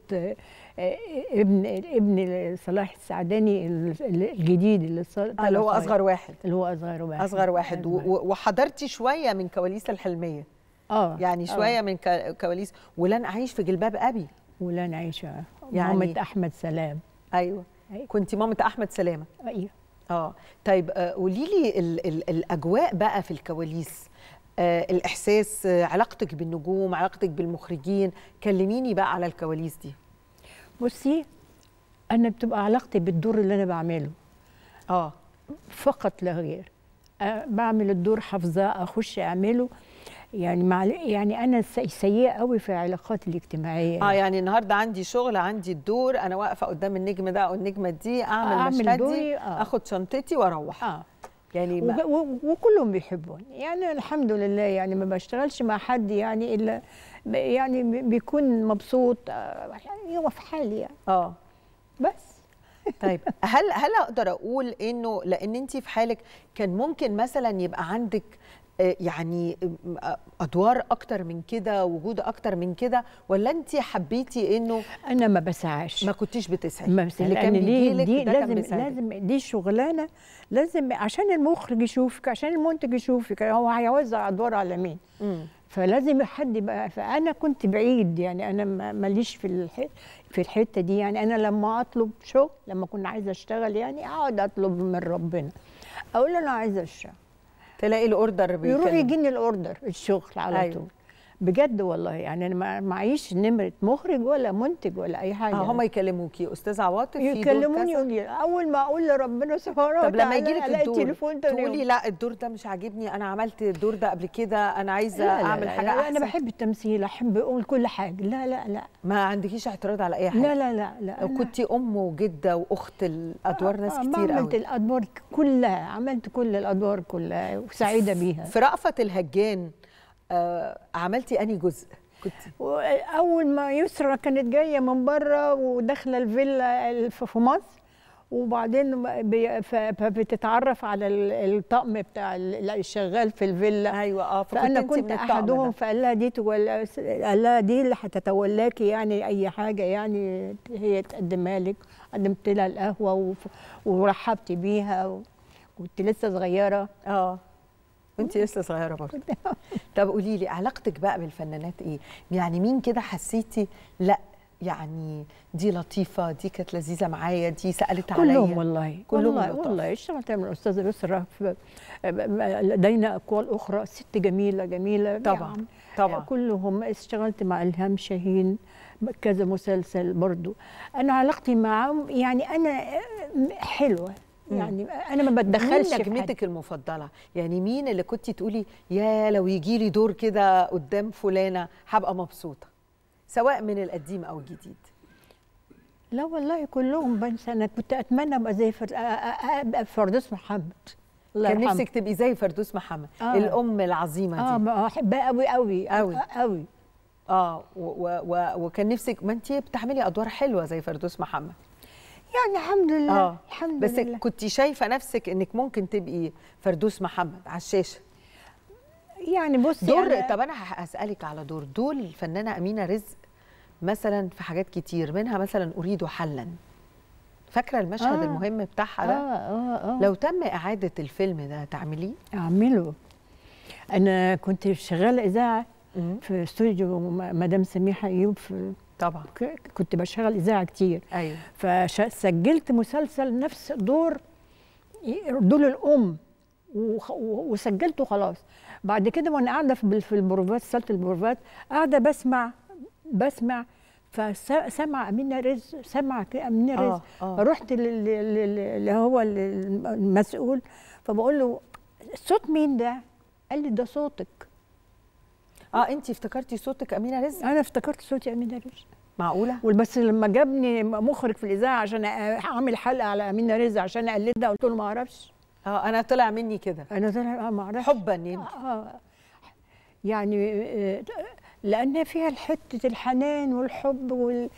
ابن ابن صلاح السعداني الجديد اللي صار آه، اللي هو اصغر واحد اللي هو اصغر واحد اصغر واحد وحضرتي شويه من كواليس الحلميه اه يعني آه. شويه أوه. من كواليس ولن اعيش في جلباب ابي ولن اعيش يعني مامة احمد سلام ايوه, أيوة. كنت مامة احمد سلامه ايوه اه طيب آه، قولي لي ال ال الاجواء بقى في الكواليس آه الاحساس علاقتك بالنجوم علاقتك بالمخرجين كلميني بقى على الكواليس دي بصي انا بتبقى علاقتي بالدور اللي انا بعمله اه فقط لا غير بعمل الدور حافظه اخش اعمله يعني مع يعني انا سيئه قوي في العلاقات الاجتماعيه اه يعني النهارده عندي شغل عندي الدور انا واقفه قدام النجم ده او النجمه دي اعمل, أعمل مشهدي آه. اخد شنطتي واروح اه يعني ما وكلهم بيحبوني يعني الحمد لله يعني ما بشتغلش مع حد يعني الا يعني بيكون مبسوط آه، يعني هو في حالي يعني. اه بس طيب هل هل اقدر اقول انه لان انت في حالك كان ممكن مثلا يبقى عندك آه، يعني آه، ادوار اكتر من كده وجود اكتر من كده ولا انت حبيتي انه انا ما بسعاش ما كنتيش بتسعي ما اللي كان ليه دي لازم كان لازم دي شغلانه لازم عشان المخرج يشوفك عشان المنتج يشوفك هو هيوزع ادوار على مين فلازم حد بقى فانا كنت بعيد يعني انا ماليش في في الحته دي يعني انا لما اطلب شغل لما كنا عايزه اشتغل يعني اقعد اطلب من ربنا اقول له انا عايزه اشتغل تلاقي الاوردر بيروح يروح يجيني الاوردر الشغل على أيوه. طول بجد والله يعني انا معيش نمره مخرج ولا منتج ولا اي حاجه آه، هم يكلموكي استاذ عواطف يكلموني يقول اول ما اقول لربنا سبحانه طب لما يجي لك الدور تقولي لا الدور ده مش عاجبني انا عملت الدور ده قبل كده انا عايزه لا لا اعمل لا حاجه لا احسن انا بحب التمثيل احب اقول كل حاجه لا لا لا ما عندكيش اعتراض على اي حاجه لا لا لا, لا كنت ام وجده واخت الادوار آه ناس آه, آه، كتير قوي عملت الادوار كلها عملت كل الادوار كلها وسعيده بيها في رأفت الهجان آه، عملتي انهي جزء كنت اول ما يسرا كانت جايه من بره وداخله الفيلا في مصر وبعدين بتتعرف على الطقم بتاع الشغال في الفيلا ايوه اه فانا كنت احدهم فقال لها دي تولى قال لها دي اللي هتتولاكي يعني اي حاجه يعني هي تقدمها لك قدمت لها القهوه ورحبت بيها و... كنت لسه صغيره اه وانت لسه صغيره برضه طب قولي لي علاقتك بقى بالفنانات ايه يعني مين كده حسيتي لا يعني دي لطيفه دي كانت لذيذه معايا دي سالت عليا كلهم والله كلهم والله, والله اشتغلت مع الاستاذه يسرا لدينا اقوال اخرى ست جميله جميله طبعا يعني طبعا كلهم اشتغلت مع الهام شاهين كذا مسلسل برضو انا علاقتي معهم يعني انا حلوه يعني انا ما بتدخلش مين نجمتك المفضله يعني مين اللي كنت تقولي يا لو يجي لي دور كده قدام فلانه هبقى مبسوطه سواء من القديم او الجديد لا والله كلهم بنسى انا كنت اتمنى ابقى زي ابقى فردوس محمد الله كان نفسك تبقي زي فردوس محمد آه. الام العظيمه دي اه بحبها قوي قوي قوي قوي اه وكان نفسك ما انت بتعملي ادوار حلوه زي فردوس محمد يعني الحمد لله آه. الحمد بس لله بس كنت شايفه نفسك انك ممكن تبقي فردوس محمد على الشاشه يعني بصي دور يعني... طب انا هسالك على دور دول الفنانه امينه رزق مثلا في حاجات كتير منها مثلا اريد حلا فاكره المشهد آه. المهم بتاعها ده آه آه آه. لو تم اعاده الفيلم ده تعمليه اعمله انا كنت شغاله اذاعه في استوديو مدام سميحه ايوب في طبعا كنت بشتغل اذاعه كتير ايوه فسجلت مسلسل نفس دور دور الام وسجلته خلاص بعد كده وانا قاعده في البروفات سالت البروفات قاعده بسمع بسمع فسمع امينه رزق سمع امينه رزق آه, آه. اللي هو المسؤول فبقول له صوت مين ده؟ قال لي ده صوتك اه انت افتكرتي صوتك امينه رزق؟ انا افتكرت صوتي امينه رزق معقوله بس لما جابني مخرج في الاذاعه عشان اعمل حلقه على امينه رزق عشان اقلدها قلت له ما اعرفش اه انا طلع مني كده انا طلع اه ما اعرفش حبا يمكن يعني. آه،, آه يعني آه، لان فيها حته الحنان والحب وال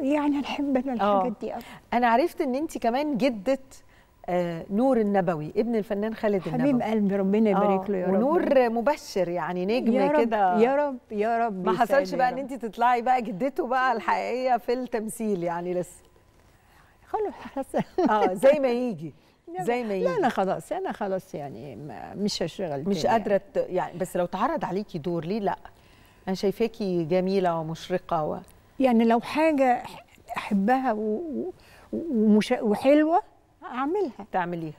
يعني نحب انا الحاجات آه. دي أكتر. انا عرفت ان انت كمان جدت آه، نور النبوي ابن الفنان خالد حبيب النبوي حبيب قلبي ربنا يبارك آه، له يا رب ونور مبشر يعني نجم كده يا رب يا رب ما حصلش بقى ان انت تطلعي بقى جدته بقى الحقيقيه في التمثيل يعني لسه خلاص حصل اه زي ما يجي زي ما يجي لا انا خلاص انا خلاص يعني مش هشتغل مش يعني. قادره يعني. بس لو تعرض عليكي دور ليه لا انا شايفاكي جميله ومشرقه و... يعني لو حاجه احبها و... ومش... وحلوه اعملها تعمليها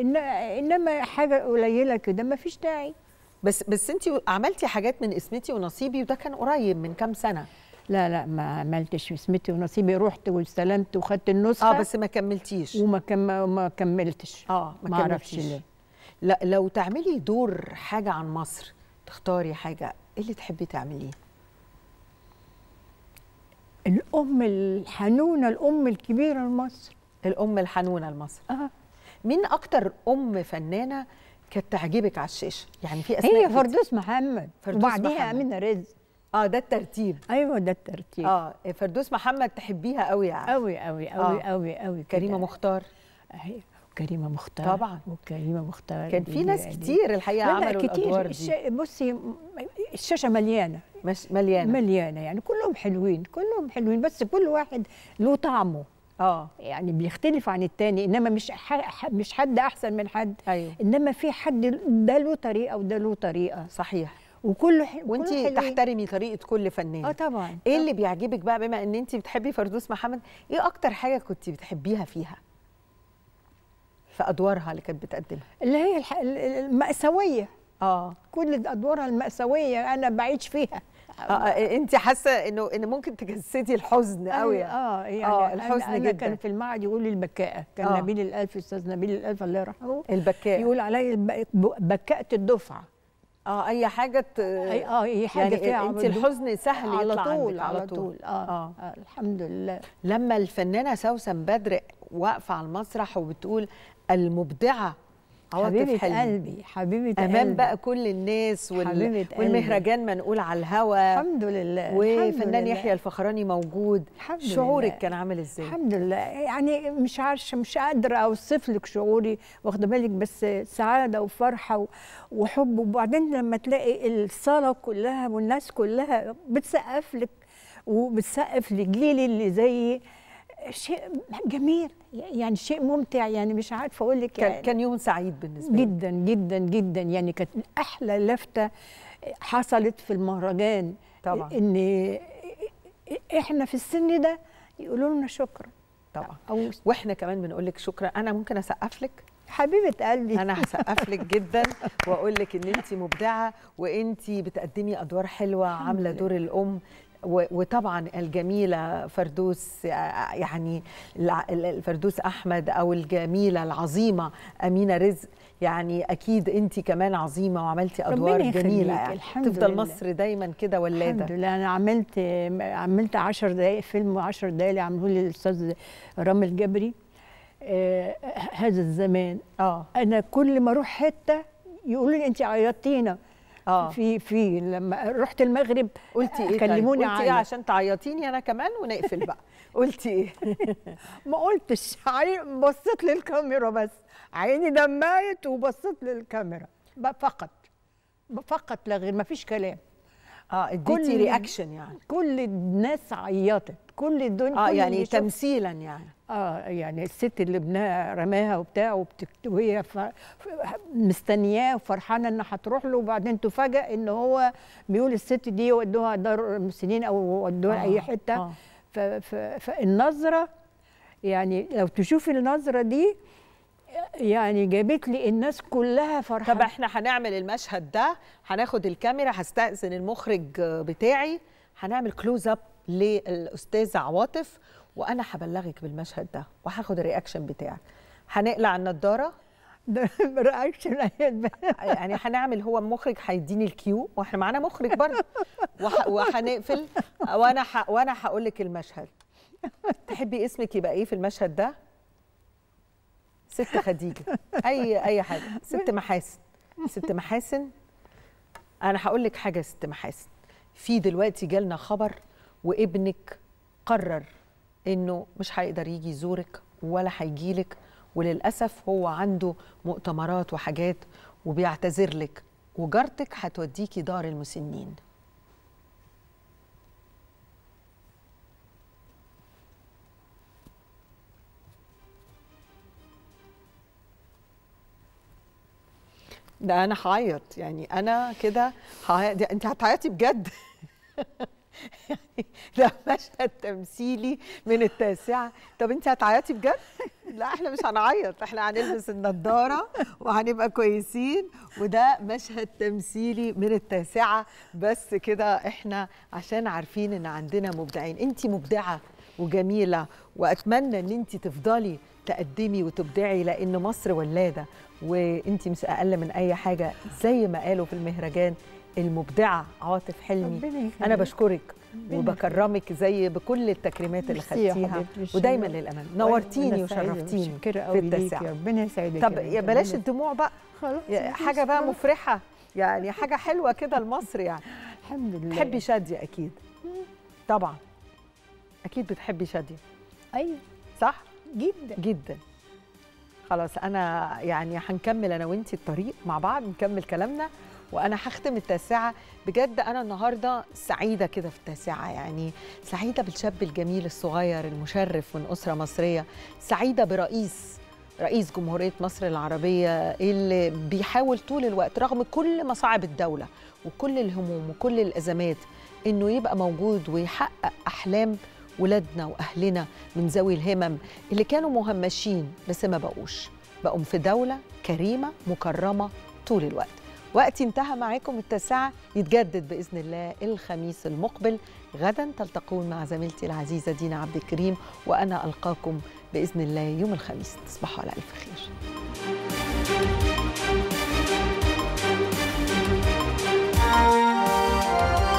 إن انما حاجه قليله كده ما فيش داعي بس بس انت عملتي حاجات من اسمتي ونصيبي وده كان قريب من كام سنه لا لا ما عملتش اسمتي ونصيبي رحت واستلمت وخدت النسخه اه بس ما كملتيش وما كم... ما كملتش اه ما, ما كملتش ليه لا لو تعملي دور حاجه عن مصر تختاري حاجه ايه اللي تحبي تعمليه الام الحنونه الام الكبيره لمصر الام الحنونه المصري أه. مين اكتر ام فنانه كانت تعجبك على الشاشه يعني في اسماء هي فردوس محمد فردوس وبعديها امينه رزق اه ده الترتيب ايوه ده الترتيب اه فردوس محمد تحبيها قوي يعني قوي قوي قوي آه. قوي قوي كريمه مختار اهي كريمة مختار طبعا وكريمة مختار كان في ناس كتير الحقيقة عملوا كتير الأدوار الش... دي بصي الشاشة مليانة مش مليانة مليانة يعني كلهم حلوين كلهم حلوين بس كل واحد له طعمه اه يعني بيختلف عن التاني انما مش مش حد احسن من حد أيوه. انما في حد ده له طريقه وده له طريقه صحيح وكله ح... وانت تحترمي طريقه كل فنان اه طبعا ايه اللي بيعجبك بقى بما ان انت بتحبي فردوس محمد ايه اكتر حاجه كنت بتحبيها فيها في ادوارها اللي كانت بتقدمها اللي هي الح... المأساويه اه كل ادوارها المأساويه انا بعيش فيها اه, آه، انت حاسه انه ان ممكن تجسدي الحزن قوي يعني. اه يعني اه الحزن أنا جدا كان في المعهد يقول لي البكاءه كان آه. نبيل الالف استاذ نبيل الالف الله يرحمه البكاء يقول عليا بكاءه الدفعه اه اي حاجه ت... اي اه اي حاجه يعني انت الحزن سهل على طول على طول, طول. آه, آه. آه. الحمد لله لما الفنانه سوسن بدر واقفه على المسرح وبتقول المبدعه حبيبة حلمي. قلبي حبيبة أمام قلبي. بقى كل الناس وال... والمهرجان منقول على الهوا الحمد لله وفنان يحيى الفخراني موجود الحمد شعورك لله. كان عامل ازاي؟ الحمد لله يعني مش عارفة مش قادرة أوصف لك شعوري واخدة بالك بس سعادة وفرحة وحب وبعدين لما تلاقي الصالة كلها والناس كلها بتسقف لك وبتسقف لجيلي اللي زيي شيء جميل يعني شيء ممتع يعني مش عارفه اقول لك يعني كان يوم سعيد بالنسبه لي جدا جدا جدا يعني كانت احلى لفته حصلت في المهرجان طبعا ان احنا في السن ده يقولوا لنا شكرا طبعا أو واحنا كمان بنقول لك شكرا انا ممكن اسقف لك حبيبه قلبي انا هسقف لك جدا واقول لك ان انت مبدعه وانت بتقدمي ادوار حلوه عامله دور الام وطبعا الجميله فردوس يعني الفردوس احمد او الجميله العظيمه امينه رزق يعني اكيد انت كمان عظيمه وعملتي ادوار جميله يعني. تفضل لله. مصر دايما كده ولاده إيه الحمد لله انا عملت عملت 10 دقائق فيلم و10 دقائق اللي عملوه لي الاستاذ رامي الجبري آه هذا الزمان اه انا كل ما اروح حته يقولوا لي انت عيطتينا آه. في في لما رحت المغرب قلتي ايه كلموني طيب؟ قلتي ايه عشان تعيطيني انا كمان ونقفل بقى قلتي ايه ما قلتش بصيت للكاميرا بس عيني دمعت وبصيت للكاميرا فقط فقط لا غير ما فيش كلام اه اديتي رياكشن يعني كل الناس عيطت كل الدنيا اه كل يعني تمثيلا يعني اه يعني الست اللي ابنها رماها وبتاع وهي مستنياه وفرحانه ان هتروح له وبعدين تفاجئ ان هو بيقول الست دي ودوها دار المسنين او ودوها آه اي حته آه فالنظره يعني لو تشوف النظره دي يعني جابت لي الناس كلها فرحانه طب احنا هنعمل المشهد ده هناخد الكاميرا هستأذن المخرج بتاعي هنعمل كلوز اب للاستاذه عواطف وانا هبلغك بالمشهد ده وهاخد الرياكشن بتاعك هنقلع النضاره رياكشن يعني هنعمل هو المخرج هيديني الكيو واحنا معانا مخرج برضه وهنقفل وانا ح... وانا هقول لك المشهد تحبي اسمك يبقى ايه في المشهد ده؟ ست خديجه اي اي حاجه ست محاسن ست محاسن انا هقول لك حاجه يا ست محاسن في دلوقتي جالنا خبر وابنك قرر انه مش هيقدر يجي يزورك ولا هيجي لك وللاسف هو عنده مؤتمرات وحاجات وبيعتذر لك وجارتك هتوديكي دار المسنين ده انا هعيط يعني انا كده انت هتعيطي بجد ده مشهد تمثيلي من التاسعة طب انت هتعيطي بجد؟ لا احنا مش هنعيط احنا هنلبس النضارة وهنبقى كويسين وده مشهد تمثيلي من التاسعة بس كده احنا عشان عارفين ان عندنا مبدعين انت مبدعة وجميلة واتمنى ان انت تفضلي تقدمي وتبدعي لان مصر ولاده وانت مش اقل من اي حاجه زي ما قالوا في المهرجان المبدعه عاطف حلمي انا بشكرك وبكرمك زي بكل التكريمات اللي خدتيها ودايما للامام نورتيني وشرفتيني في التسع ربنا يسعدك طب يا بلاش الدموع بقى خلاص حاجه بقى مفرحه يعني حاجه حلوه كده لمصر يعني الحمد لله بتحبي شاديه اكيد طبعا اكيد بتحبي شاديه ايوه صح جدا جدا خلاص انا يعني هنكمل انا وانتي الطريق مع بعض نكمل كلامنا وانا هختم التاسعه بجد انا النهارده سعيده كده في التاسعه يعني سعيده بالشاب الجميل الصغير المشرف من اسره مصريه سعيده برئيس رئيس جمهورية مصر العربية اللي بيحاول طول الوقت رغم كل مصاعب الدولة وكل الهموم وكل الأزمات إنه يبقى موجود ويحقق أحلام ولادنا وأهلنا من ذوي الهمم اللي كانوا مهمشين بس ما بقوش بقوا في دولة كريمة مكرمة طول الوقت وقتي انتهى معاكم التاسعة يتجدد بإذن الله الخميس المقبل غدا تلتقون مع زميلتي العزيزة دينا عبد الكريم وأنا ألقاكم بإذن الله يوم الخميس تصبحوا على ألف خير